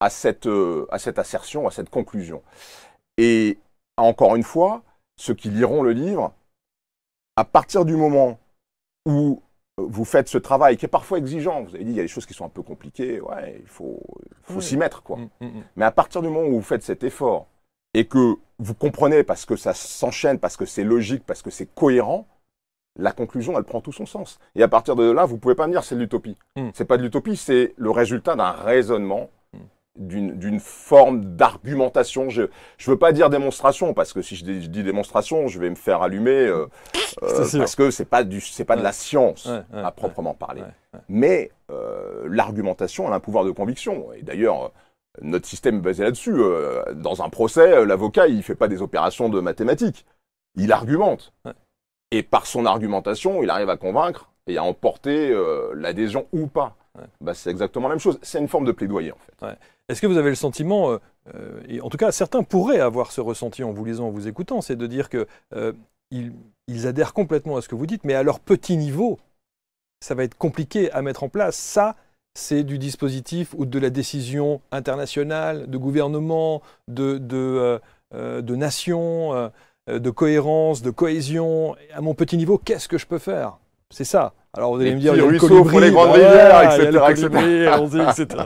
à cette euh, à cette assertion, à cette conclusion. Et encore une fois ceux qui liront le livre à partir du moment où euh, vous faites ce travail qui est parfois exigeant, vous avez dit, il y a des choses qui sont un peu compliquées, ouais, il faut, s'y mettre, quoi. Mm, mm, mm. Mais à partir du moment où vous faites cet effort et que vous comprenez parce que ça s'enchaîne, parce que c'est logique, parce que c'est cohérent, la conclusion, elle prend tout son sens. Et à partir de là, vous pouvez pas me dire c'est de l'utopie. C'est pas de l'utopie, c'est le résultat d'un raisonnement d'une forme d'argumentation. Je ne veux pas dire démonstration parce que si je, dis, démonstration, je vais me faire allumer euh, euh, parce que c'est pas pas de la science à proprement parler. Mais euh, l'argumentation a un pouvoir de conviction et d'ailleurs notre système est basé là-dessus. dans un procès, l'avocat il fait pas des opérations de mathématiques, il argumente et par son argumentation il arrive à convaincre et à emporter l'adhésion ou pas. Bah, c'est exactement la même chose. C'est une forme de plaidoyer, en fait. Est-ce que vous avez le sentiment, euh, euh, et en tout cas certains pourraient avoir ce ressenti en vous lisant, en vous écoutant, c'est de dire que euh, ils, adhèrent complètement à ce que vous dites, mais à leur petit niveau, ça va être compliqué à mettre en place. Ça, c'est du dispositif ou de la décision internationale, de gouvernement, de, de, nation, de cohérence, de cohésion. À mon petit niveau, qu'est-ce que je peux faire c'est ça. Alors vous allez me dire, il y grandes rivières,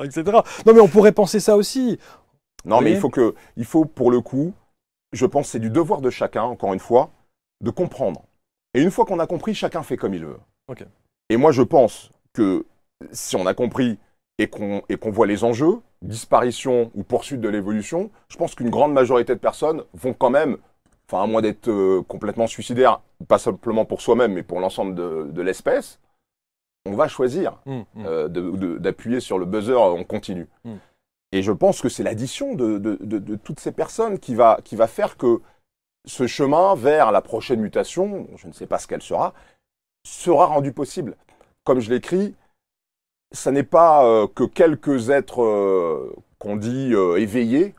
etc., Non mais on pourrait penser ça aussi. Non mais il faut que, il faut pour le coup, je pense c'est du devoir de chacun, encore une fois, de comprendre. Et une fois qu'on a compris, chacun fait comme il veut. Et moi je pense que si on a compris et qu'on voit les enjeux, disparition ou poursuite de l'évolution, je pense qu'une grande majorité de personnes vont quand même enfin à moins d'être euh, complètement suicidaire, pas simplement pour soi-même, mais pour l'ensemble de, l'espèce, on va choisir mmh, mmh. Euh, d'appuyer sur le buzzer on continue. Mmh. Et je pense que c'est l'addition de, toutes ces personnes qui va, faire que ce chemin vers la prochaine mutation, je ne sais pas ce qu'elle sera, sera rendu possible. Comme je l'écris, ce n'est pas euh, que quelques êtres qu'on dit éveillés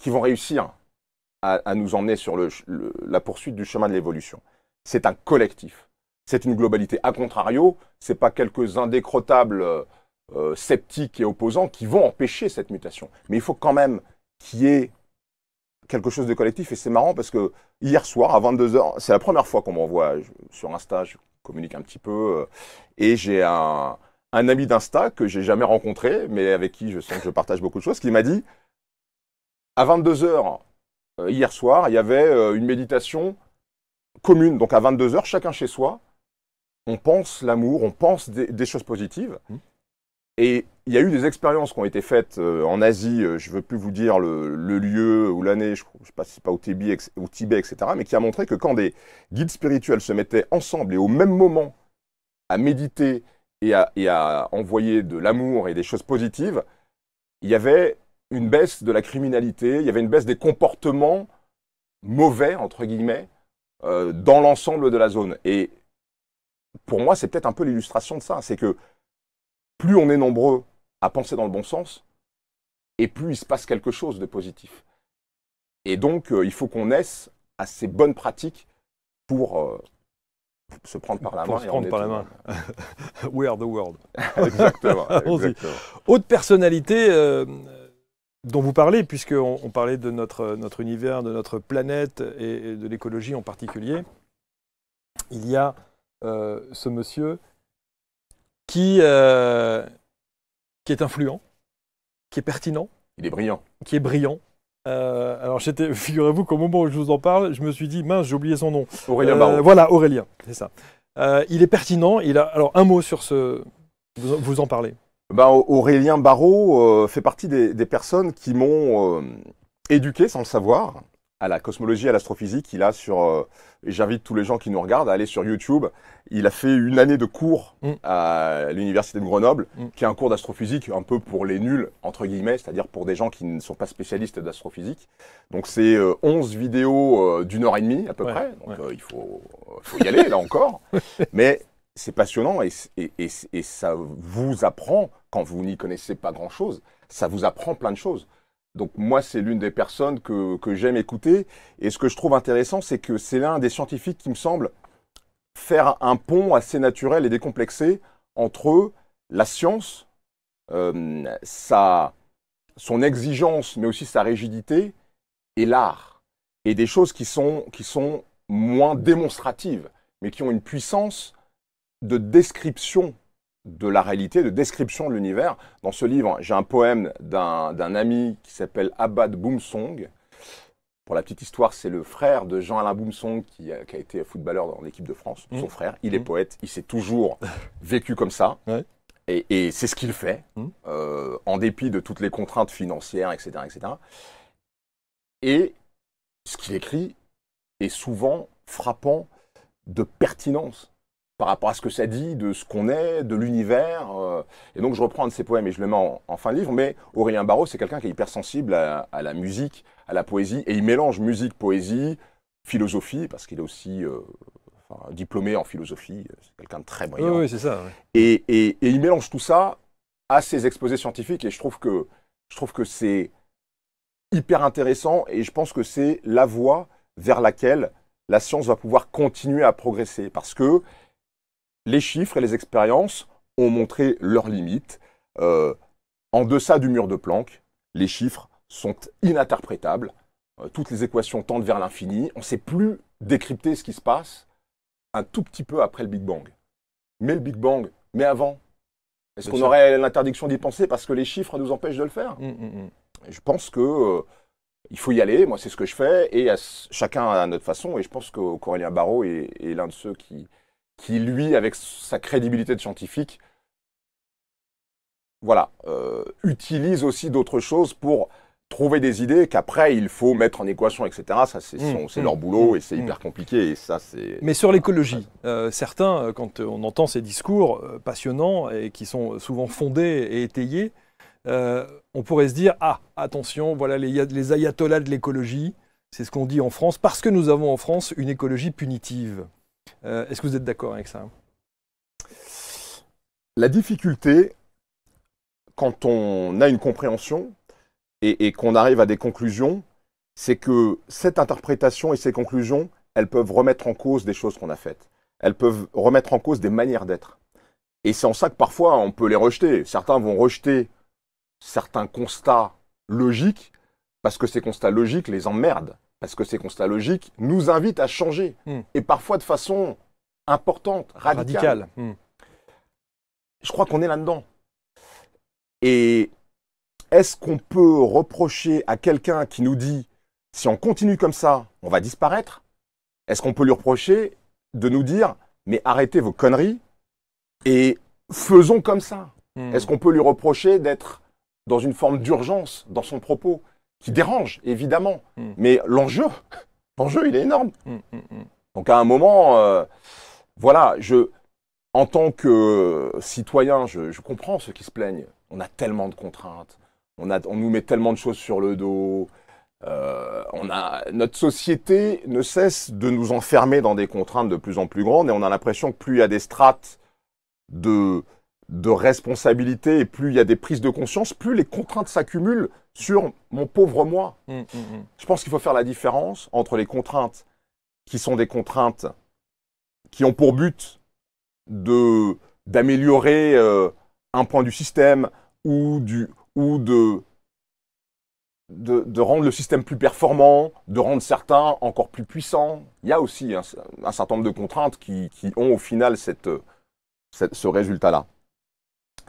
qui vont réussir à, nous emmener sur le, la poursuite du chemin de l'évolution. C'est un collectif. C'est une globalité. A contrario, c'est pas quelques indécrotables euh, euh, sceptiques et opposants qui vont empêcher cette mutation. Mais il faut quand même qu'il y ait quelque chose de collectif. Et c'est marrant parce que hier soir, à 22h, c'est la première fois qu'on m'envoie sur Insta, je communique un petit peu. Euh, et j'ai un, ami d'Insta que j'ai jamais rencontré, mais avec qui je sens que je partage beaucoup de choses, qui m'a dit à 22h, euh, hier soir, il y avait euh, une méditation commune, donc à 22h, chacun chez soi. On pense l'amour, on pense des, choses positives. Mmh. Et il y a eu des expériences qui ont été faites euh, en Asie, je ne veux plus vous dire le, lieu ou l'année, je ne sais pas si c'est pas au Tibet, etc., mais qui a montré que quand des guides spirituels se mettaient ensemble et au même moment à méditer et à envoyer de l'amour et des choses positives, il y avait une baisse de la criminalité, il y avait une baisse des comportements mauvais, entre guillemets, euh, dans l'ensemble de la zone. Et pour moi, c'est peut-être un peu l'illustration de ça. C'est que plus on est nombreux à penser dans le bon sens, et plus il se passe quelque chose de positif. Et donc, euh, il faut qu'on naisse à ces bonnes pratiques pour euh, se prendre par la main. Se prendre par la main. *laughs* We are the world. *laughs* exactement. *laughs* Autre personnalité dont vous parlez, puisqu'on on parlait de notre, notre univers, de notre planète et, de l'écologie en particulier, il y a euh, ce monsieur qui, euh, qui est influent, qui est pertinent. Il est brillant. Qui est brillant. Euh, alors alors, *laughs* figurez-vous qu'au moment où je vous en parle, je me suis dit, mince, j'ai oublié son nom. Aurélien Voilà, Aurélien, c'est ça. il est pertinent. Il a, alors, un mot sur ce. vous en parlez. Ben, Aurélien Barrault euh, fait partie des, personnes qui m'ont euh, éduqué sans le savoir à la cosmologie, à l'astrophysique. Il a sur, euh, j'invite tous les gens qui nous regardent à aller sur YouTube. Il a fait une année de cours mm. à l'université de Grenoble, mm. qui est un cours d'astrophysique un peu pour les nuls entre guillemets, c'est-à-dire pour des gens qui ne sont pas spécialistes d'astrophysique. Donc c'est 11 vidéos d'une heure et demie à peu près. Donc il faut, faut, y aller là encore. *laughs* Mais c'est passionnant et, ça vous apprend, quand vous n'y connaissez pas grand-chose, ça vous apprend plein de choses. Donc moi, c'est l'une des personnes que, j'aime écouter. Et ce que je trouve intéressant, c'est que c'est l'un des scientifiques qui me semble faire un pont assez naturel et décomplexé entre la science, euh, son exigence, mais aussi sa rigidité, et l'art. Et des choses qui sont, qui sont moins démonstratives, mais qui ont une puissance de description de la réalité, de description de l'univers. Dans ce livre, j'ai un poème d'un ami qui s'appelle Abad Boomsong. Pour la petite histoire, c'est le frère de Jean-Alain Boumsong qui a, été footballeur dans l'équipe de France. Mmh. Son frère, il est mmh. poète, il s'est toujours *laughs* vécu comme ça. Et, c'est ce qu'il fait, mmh. euh, en dépit de toutes les contraintes financières, etc. etc. Et ce qu'il écrit est souvent frappant de pertinence par rapport à ce que ça dit, de ce qu'on est, de l'univers. Euh, et donc je reprends un de ses poèmes et je le mets en, fin de livre. Mais Aurélien Barraud, c'est quelqu'un qui est hyper sensible à, la musique, à la poésie, et il mélange musique, poésie, philosophie, parce qu'il est aussi euh, diplômé en philosophie, euh, c'est quelqu'un de très brillant. Oui, c'est ça. Et, il mélange tout ça à ses exposés scientifiques, et je trouve que, je trouve que c'est hyper intéressant, et je pense que c'est la voie vers laquelle la science va pouvoir continuer à progresser, parce que les chiffres et les expériences ont montré leurs limites. Euh, en deçà du mur de Planck, les chiffres sont ininterprétables. Euh, toutes les équations tendent vers l'infini. On ne sait plus décrypter ce qui se passe un tout petit peu après le Big Bang. Mais le Big Bang, mais avant. Est-ce qu'on aurait l'interdiction d'y penser parce que les chiffres nous empêchent de le faire hum, hum, hum. Je pense que euh, il faut y aller. Moi, c'est ce que je fais et chacun à notre façon. Et je pense que Corélien barreau est l'un de ceux qui, qui, lui, avec sa crédibilité de scientifique, voilà, euh, utilise aussi d'autres choses pour trouver des idées qu'après il faut mettre en équation, etc. Ça, c'est mmh, mmh, leur boulot mmh, et c'est hyper compliqué. Et ça, Mais sur l'écologie, euh, certains, euh, quand on entend ces discours passionnants et qui sont souvent fondés et étayés, on pourrait se dire ah attention, voilà les, les ayatollahs de l'écologie. C'est ce qu'on dit en France parce que nous avons en France une écologie punitive. Euh, est-ce que vous êtes d'accord avec ça La difficulté, quand on a une compréhension et, et qu'on arrive à des conclusions, c'est que cette interprétation et ces conclusions, elles peuvent remettre en cause des choses qu'on a faites. Elles peuvent remettre en cause des manières d'être. Et c'est en ça que parfois on peut les rejeter. Certains vont rejeter certains constats logiques parce que ces constats logiques les emmerdent parce que ces constat logiques nous invitent à changer, hmm. et parfois de façon importante, radicale. Hmm. Je crois qu'on est là-dedans. Et est-ce qu'on peut reprocher à quelqu'un qui nous dit, si on continue comme ça, on va disparaître Est-ce qu'on peut lui reprocher de nous dire, mais arrêtez vos conneries et faisons comme ça hmm. Est-ce qu'on peut lui reprocher d'être dans une forme d'urgence dans son propos qui dérange, évidemment. Hmm. Mais l'enjeu, *laughs* l'enjeu, il est énorme. Hmm, hmm, Donc à un moment, euh, voilà, je, en tant que euh, citoyen, je, comprends ceux qui se plaignent. On a tellement de contraintes, on, a, on nous met tellement de choses sur le dos. Euh, on a, notre société ne cesse de nous enfermer dans des contraintes de plus en plus grandes et on a l'impression que plus il y a des strates de, de responsabilité et plus il y a des prises de conscience, plus les contraintes s'accumulent sur mon pauvre moi. Hum, hum, hum. Je pense qu'il faut faire la différence entre les contraintes qui sont des contraintes qui ont pour but de d'améliorer euh, un point du système ou du ou de, de, rendre le système plus performant, de rendre certains encore plus puissants. Il y a aussi un, certain nombre de contraintes qui, ont au final cette ce résultat-là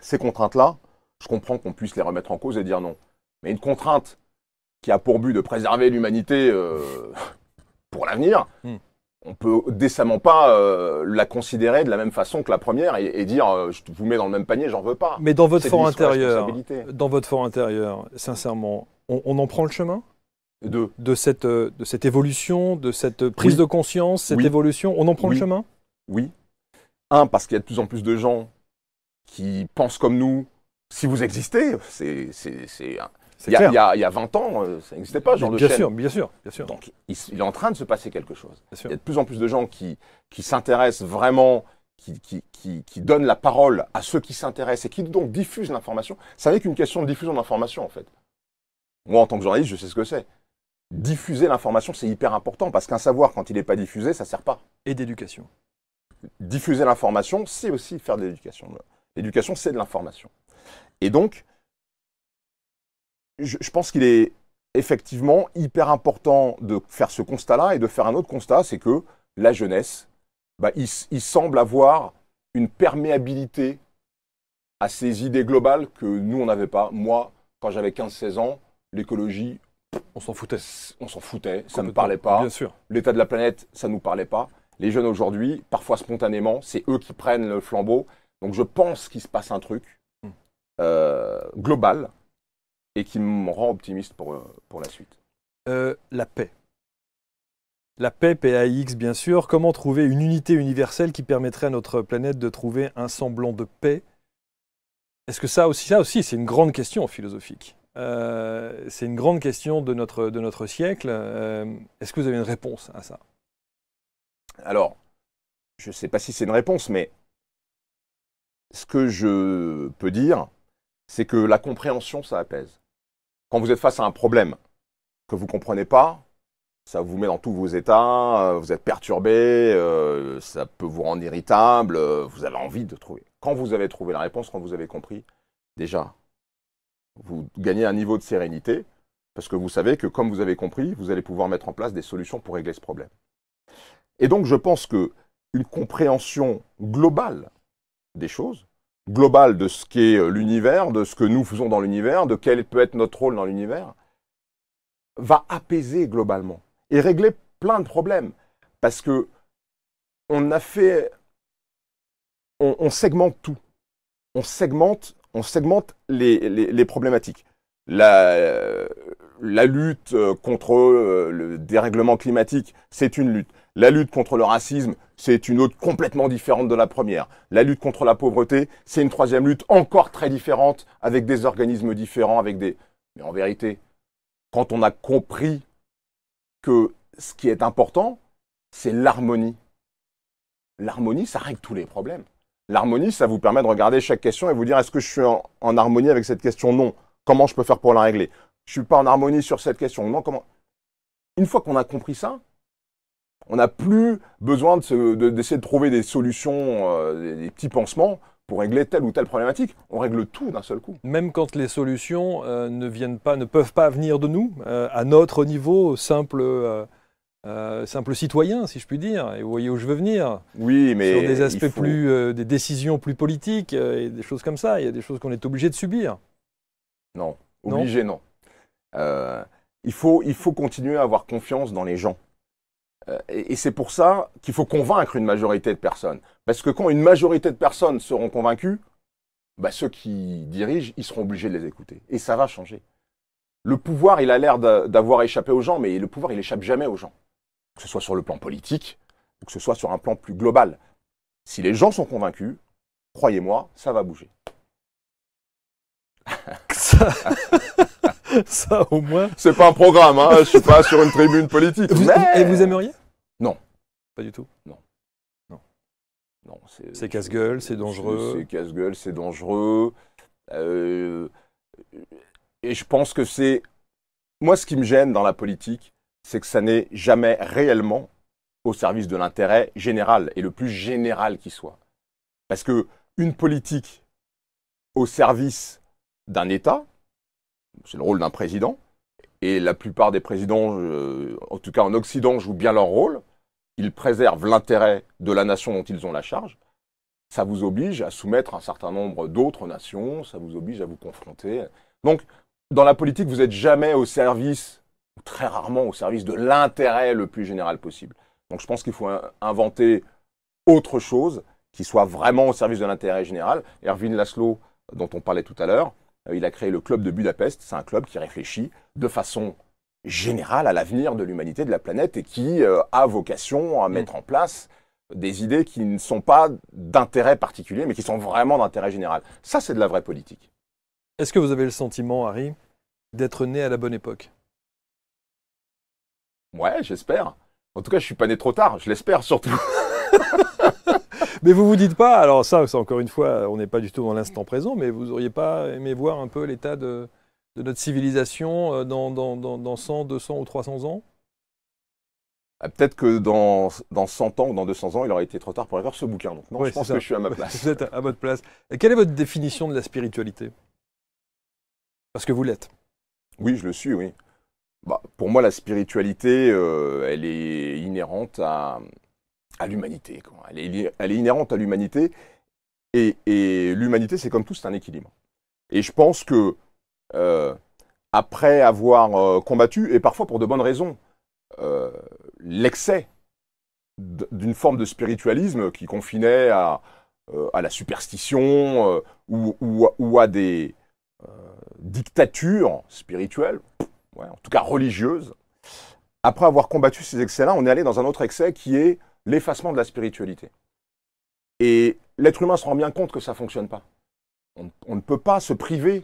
ces contraintes-là, je comprends qu'on puisse les remettre en cause et dire non. Mais une contrainte qui a pour but de préserver l'humanité euh, *laughs* pour l'avenir, on hmm. on peut décemment pas euh, la considérer de la même façon que la première et, dire euh, je vous mets dans le même panier, j'en veux pas. Mais dans votre fort intérieur, dans votre fort intérieur, sincèrement, on, en prend le chemin de. cette évolution, de cette prise de conscience, cette évolution, on en prend le chemin Oui. Un parce qu'il y a de plus en plus de gens qui pensent comme nous, si vous existez, c'est. Il y, a, 20 ans, euh, ça n'existait pas, genre bien de bien Sûr, bien sûr, bien sûr. Donc, il, est en train de se passer quelque chose. Il y a de plus en plus de gens qui, s'intéressent vraiment, qui, qui, qui, donnent la parole à ceux qui s'intéressent et qui donc diffusent l'information. Ça n'est qu'une question de diffusion d'information, en fait. Moi, en tant que journaliste, je sais ce que c'est. Diffuser l'information, c'est hyper important parce qu'un savoir, quand il n'est pas diffusé, ça ne sert pas. Et d'éducation. Diffuser l'information, c'est aussi faire de l'éducation. L'éducation, c'est de l'information. Et donc, je, pense qu'il est effectivement hyper important de faire ce constat-là et de faire un autre constat, c'est que la jeunesse, bah, il, semble avoir une perméabilité à ces idées globales que nous, on n'avait pas. Moi, quand j'avais 15-16 ans, l'écologie... On s'en foutait. On s'en foutait, ça ne parlait pas. Bien L'état de la planète, ça ne nous parlait pas. Les jeunes aujourd'hui, parfois spontanément, c'est eux qui prennent le flambeau donc je pense qu'il se passe un truc hmm. euh, global et qui me rend optimiste pour, euh, pour la suite. Euh, la paix. La paix, PAIX bien sûr. Comment trouver une unité universelle qui permettrait à notre planète de trouver un semblant de paix Est-ce que ça aussi, ça aussi, c'est une grande question philosophique C'est une grande question de notre, de notre siècle. Est-ce que vous avez une réponse à ça Alors, je ne sais pas si c'est une réponse, mais ce que je peux dire, c'est que la compréhension, ça apaise. Quand vous êtes face à un problème que vous ne comprenez pas, ça vous met dans tous vos états, euh, vous êtes perturbé, euh, ça peut vous rendre irritable, euh, vous avez envie de trouver. Quand vous avez trouvé la réponse, quand vous avez compris, déjà, vous gagnez un niveau de sérénité, parce que vous savez que comme vous avez compris, vous allez pouvoir mettre en place des solutions pour régler ce problème. Et donc je pense qu'une compréhension globale des choses, globales de ce qu'est euh, l'univers, de ce que nous faisons dans l'univers, de quel peut être notre rôle dans l'univers, va apaiser globalement et régler plein de problèmes. Parce que on a fait. On, segmente tout. On segmente, on segmente les, problématiques. la euh, lutte euh, contre le dérèglement climatique, c'est une lutte. La lutte contre le racisme, c'est une autre complètement différente de la première. La lutte contre la pauvreté, c'est une troisième lutte encore très différente, avec des organismes différents, avec des... Mais en vérité, quand on a compris que ce qui est important, c'est l'harmonie. L'harmonie, ça règle tous les problèmes. L'harmonie, ça vous permet de regarder chaque question et vous dire est-ce que je suis en, harmonie avec cette question Non. Comment je peux faire pour la régler Je ne suis pas en harmonie sur cette question. Non, comment Une fois qu'on a compris ça, on n'a plus besoin d'essayer de, trouver des solutions, euh, des, petits pansements pour régler telle ou telle problématique. On règle tout d'un seul coup. Même quand les solutions euh, ne viennent pas, ne peuvent pas venir de nous, euh, à notre niveau simple. simple citoyen, si je puis dire, et vous voyez où je veux venir. Oui, mais. Sur des aspects plus. des décisions plus politiques et des choses comme ça. Il y a des choses qu'on est obligé de subir. Non, obligé, non. non. il, faut, il faut continuer à avoir confiance dans les gens. Euh, et c'est pour ça qu'il faut convaincre une majorité de personnes. Parce que quand une majorité de personnes seront convaincues, bah, ceux qui dirigent, ils seront obligés de les écouter. Et ça va changer. Le pouvoir, il a l'air d'avoir échappé aux gens, mais le pouvoir, il échappe jamais aux gens. Que ce soit sur le plan politique, ou que ce soit sur un plan plus global. Si les gens sont convaincus, croyez-moi, ça va bouger. *laughs* *laughs* Ça, au moins. C'est pas un programme, hein. je suis pas sur une tribune politique. Et vous aimeriez Non. Pas du tout Non. Non. c'est casse-gueule, c'est dangereux. C'est casse-gueule, c'est dangereux. Euh, et je pense que c'est. Moi, ce qui me gêne dans la politique, c'est que ça n'est jamais réellement au service de l'intérêt général et le plus général qui soit. Parce que une politique au service d'un État, c'est le rôle d'un président. Et la plupart des présidents, euh, en tout cas en Occident, jouent bien leur rôle. Ils préservent l'intérêt de la nation dont ils ont la charge. Ça vous oblige à soumettre un certain nombre d'autres nations, ça vous oblige à vous confronter. Donc, dans la politique, vous n'êtes jamais au service, très rarement au service de l'intérêt le plus général possible. Donc, je pense qu'il faut inventer autre chose qui soit vraiment au service de l'intérêt général. Erwin Laszlo, dont on parlait tout à l'heure, euh, il a créé le club de Budapest. C'est un club qui réfléchit de façon générale à l'avenir de l'humanité, de la planète, et qui euh, a vocation à mm. mettre en place des idées qui ne sont pas d'intérêt particulier, mais qui sont vraiment d'intérêt général. Ça, c'est de la vraie politique. Est-ce que vous avez le sentiment, Harry, d'être né à la bonne époque Ouais, j'espère. En tout cas, je suis pas né trop tard, je l'espère surtout. *laughs* *laughs* Mais vous vous dites pas, alors ça, encore une fois, on n'est pas du tout dans l'instant présent, mais vous auriez pas aimé voir un peu l'état de, notre civilisation euh, dans, dans, 100, 200 ou 300 ans ah, Peut-être que dans, dans, 100 ans ou dans 200 ans, il aurait été trop tard pour avoir ce bouquin. Donc, non, je pense que je suis à ma *laughs* place. vous êtes à, votre place. quelle est votre définition de la spiritualité Parce que vous l'êtes. Oui, je le suis, oui. Bah, pour moi, la spiritualité, euh, elle est inhérente à, à l'humanité. Elle est, elle est inhérente à l'humanité. Et, l'humanité, c'est comme tout, c'est un équilibre. Et je pense que, euh, après avoir euh, combattu, et parfois pour de bonnes raisons, euh, l'excès d'une forme de spiritualisme qui confinait à, à la superstition ou, ou, à des dictatures spirituelles, en tout cas religieuses, après avoir combattu ces excès-là, on est allé dans un autre excès qui est l'effacement de la spiritualité. Et l'être humain se rend bien compte que ça ne fonctionne pas. On, ne peut pas se priver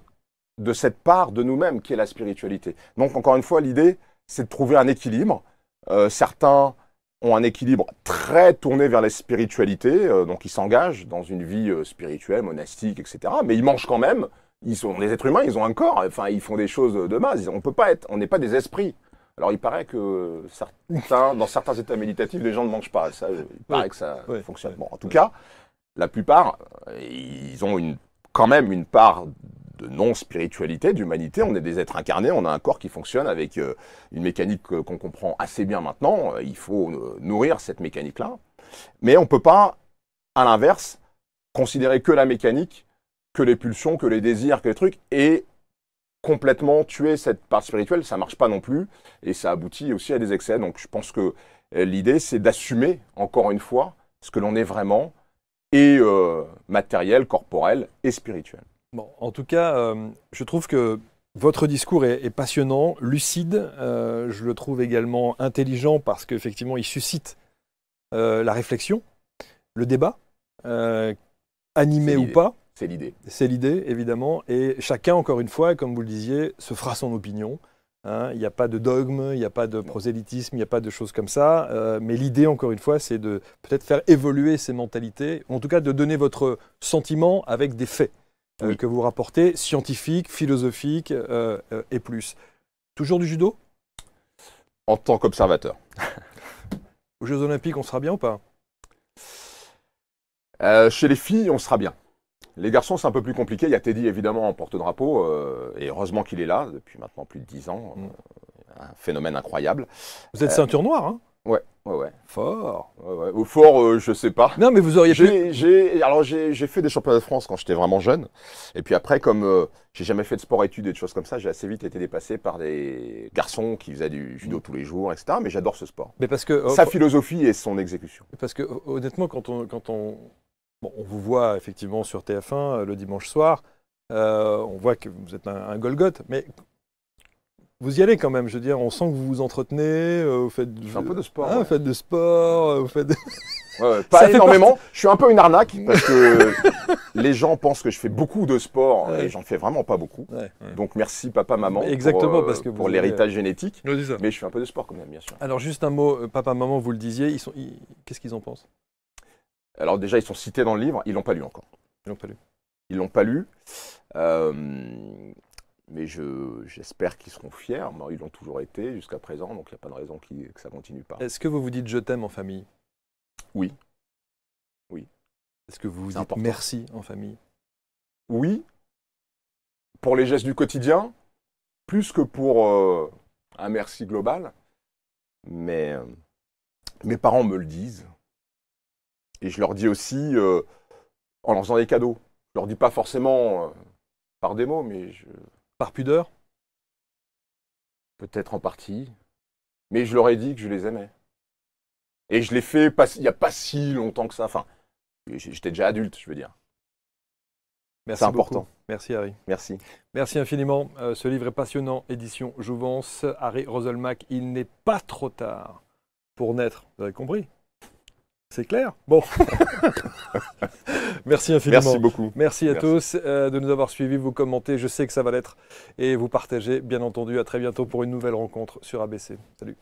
de cette part de nous-mêmes qui est la spiritualité. Donc, encore une fois, l'idée, c'est de trouver un équilibre. Euh, certains ont un équilibre très tourné vers la spiritualité. Euh, donc ils s'engagent dans une vie euh, spirituelle, monastique, etc. Mais ils mangent quand même. Ils sont des êtres humains, ils ont un corps, enfin, ils font des choses de base. On peut pas être, on n'est pas des esprits. Alors, il paraît que dans certains états méditatifs, les gens ne mangent pas. Ça, euh, il paraît que ça fonctionne. Bon, en tout cas, la plupart, ils ont quand même une part de non-spiritualité, d'humanité. On est des êtres incarnés, on a un corps qui fonctionne avec euh, une mécanique qu'on comprend assez bien maintenant. Euh, il faut nourrir cette mécanique-là. Mais on ne peut pas, à l'inverse, considérer que la mécanique, que les pulsions, que les désirs, que les trucs, et complètement tuer cette part spirituelle, ça marche pas non plus et ça aboutit aussi à des excès. Donc je pense que euh, l'idée c'est d'assumer encore une fois ce que l'on est vraiment et euh, matériel, corporel et spirituel. Bon, en tout cas, euh, je trouve que votre discours est, passionnant, lucide. je le trouve également intelligent parce qu'effectivement, il suscite la réflexion, le débat, animé ou pas. C'est l'idée. C'est l'idée, évidemment. Et chacun, encore une fois, comme vous le disiez, se fera son opinion. Hein. Il n'y a pas de dogme, il n'y a pas de prosélytisme, il n'y a pas de choses comme ça. Euh, mais l'idée, encore une fois, c'est de peut-être faire évoluer ces mentalités, en tout cas de donner votre sentiment avec des faits euh, que vous rapportez, scientifiques, philosophiques euh, et plus. Toujours du judo En tant qu'observateur. *laughs* Aux Jeux Olympiques, on sera bien ou pas Chez les filles, on sera bien. Les garçons, c'est un peu plus compliqué. Il y a Teddy, évidemment, en porte-drapeau. Euh, et heureusement qu'il est là, depuis maintenant plus de 10 ans. Mm. Euh, un phénomène incroyable. Vous êtes ceinture euh, noire, hein Ouais, ouais, ouais. Fort. Ouais, fort, je sais pas. Non, mais vous auriez pu. J'ai, alors j'ai, fait des championnats de France quand j'étais vraiment jeune. Et puis après, comme j'ai jamais fait de sport-études et de choses comme ça, j'ai assez vite été dépassé par des garçons qui faisaient du judo mm. tous les jours, etc. Mais j'adore ce sport. Mais parce que sa philosophie et son exécution. Parce que honnêtement, quand on, quand on, on vous voit effectivement sur TF1 euh, le dimanche soir. Euh, on voit que vous êtes un, Golgothe, mais vous y allez quand même. Je veux dire, on sent que vous vous entretenez, au euh, vous faites un peu de sport, hein, vous faites de sport, vous faites. *laughs* pas énormément. Je suis un peu une arnaque parce que *laughs* les gens pensent que je fais beaucoup de sport et j'en fais vraiment pas beaucoup. Donc merci papa maman. Exactement pour, l'héritage génétique. Mais je fais un peu de sport quand même bien sûr. Alors juste un mot, papa maman, vous le disiez, ils sont, qu'est-ce qu'ils en pensent alors déjà, ils sont cités dans le livre, ils l'ont pas lu encore. Ils l'ont pas lu. Ils l'ont pas lu. Euh, mais j'espère qu'ils seront fiers. Ils l'ont toujours été jusqu'à présent, donc il n'y a pas de raison que ça continue pas. Est-ce que vous vous dites je t'aime en famille Oui. Oui. Est-ce que vous vous dites merci en famille Oui. Pour les gestes du quotidien, plus que pour euh, un merci global. Mais euh, mes parents me le disent. Et je leur dis aussi euh, en leur faisant des cadeaux. Je leur dis pas forcément euh, par des mots, mais je... Par pudeur Peut-être en partie. Mais je leur ai dit que je les aimais. Et je l'ai fait il n'y a pas si longtemps que ça. Enfin, j'étais déjà adulte, je veux dire. C'est important. Merci Harry. Merci. Merci infiniment. Euh, ce livre est passionnant, édition Jouvence. Harry Roselmack, il n'est pas trop tard pour naître. Vous avez compris c'est clair Bon. *laughs* Merci infiniment. Merci beaucoup. Merci à tous euh, de nous avoir suivis, vous commenter, je sais que ça va l'être, et vous partagez, bien entendu. À très bientôt pour une nouvelle rencontre sur ABC. Salut.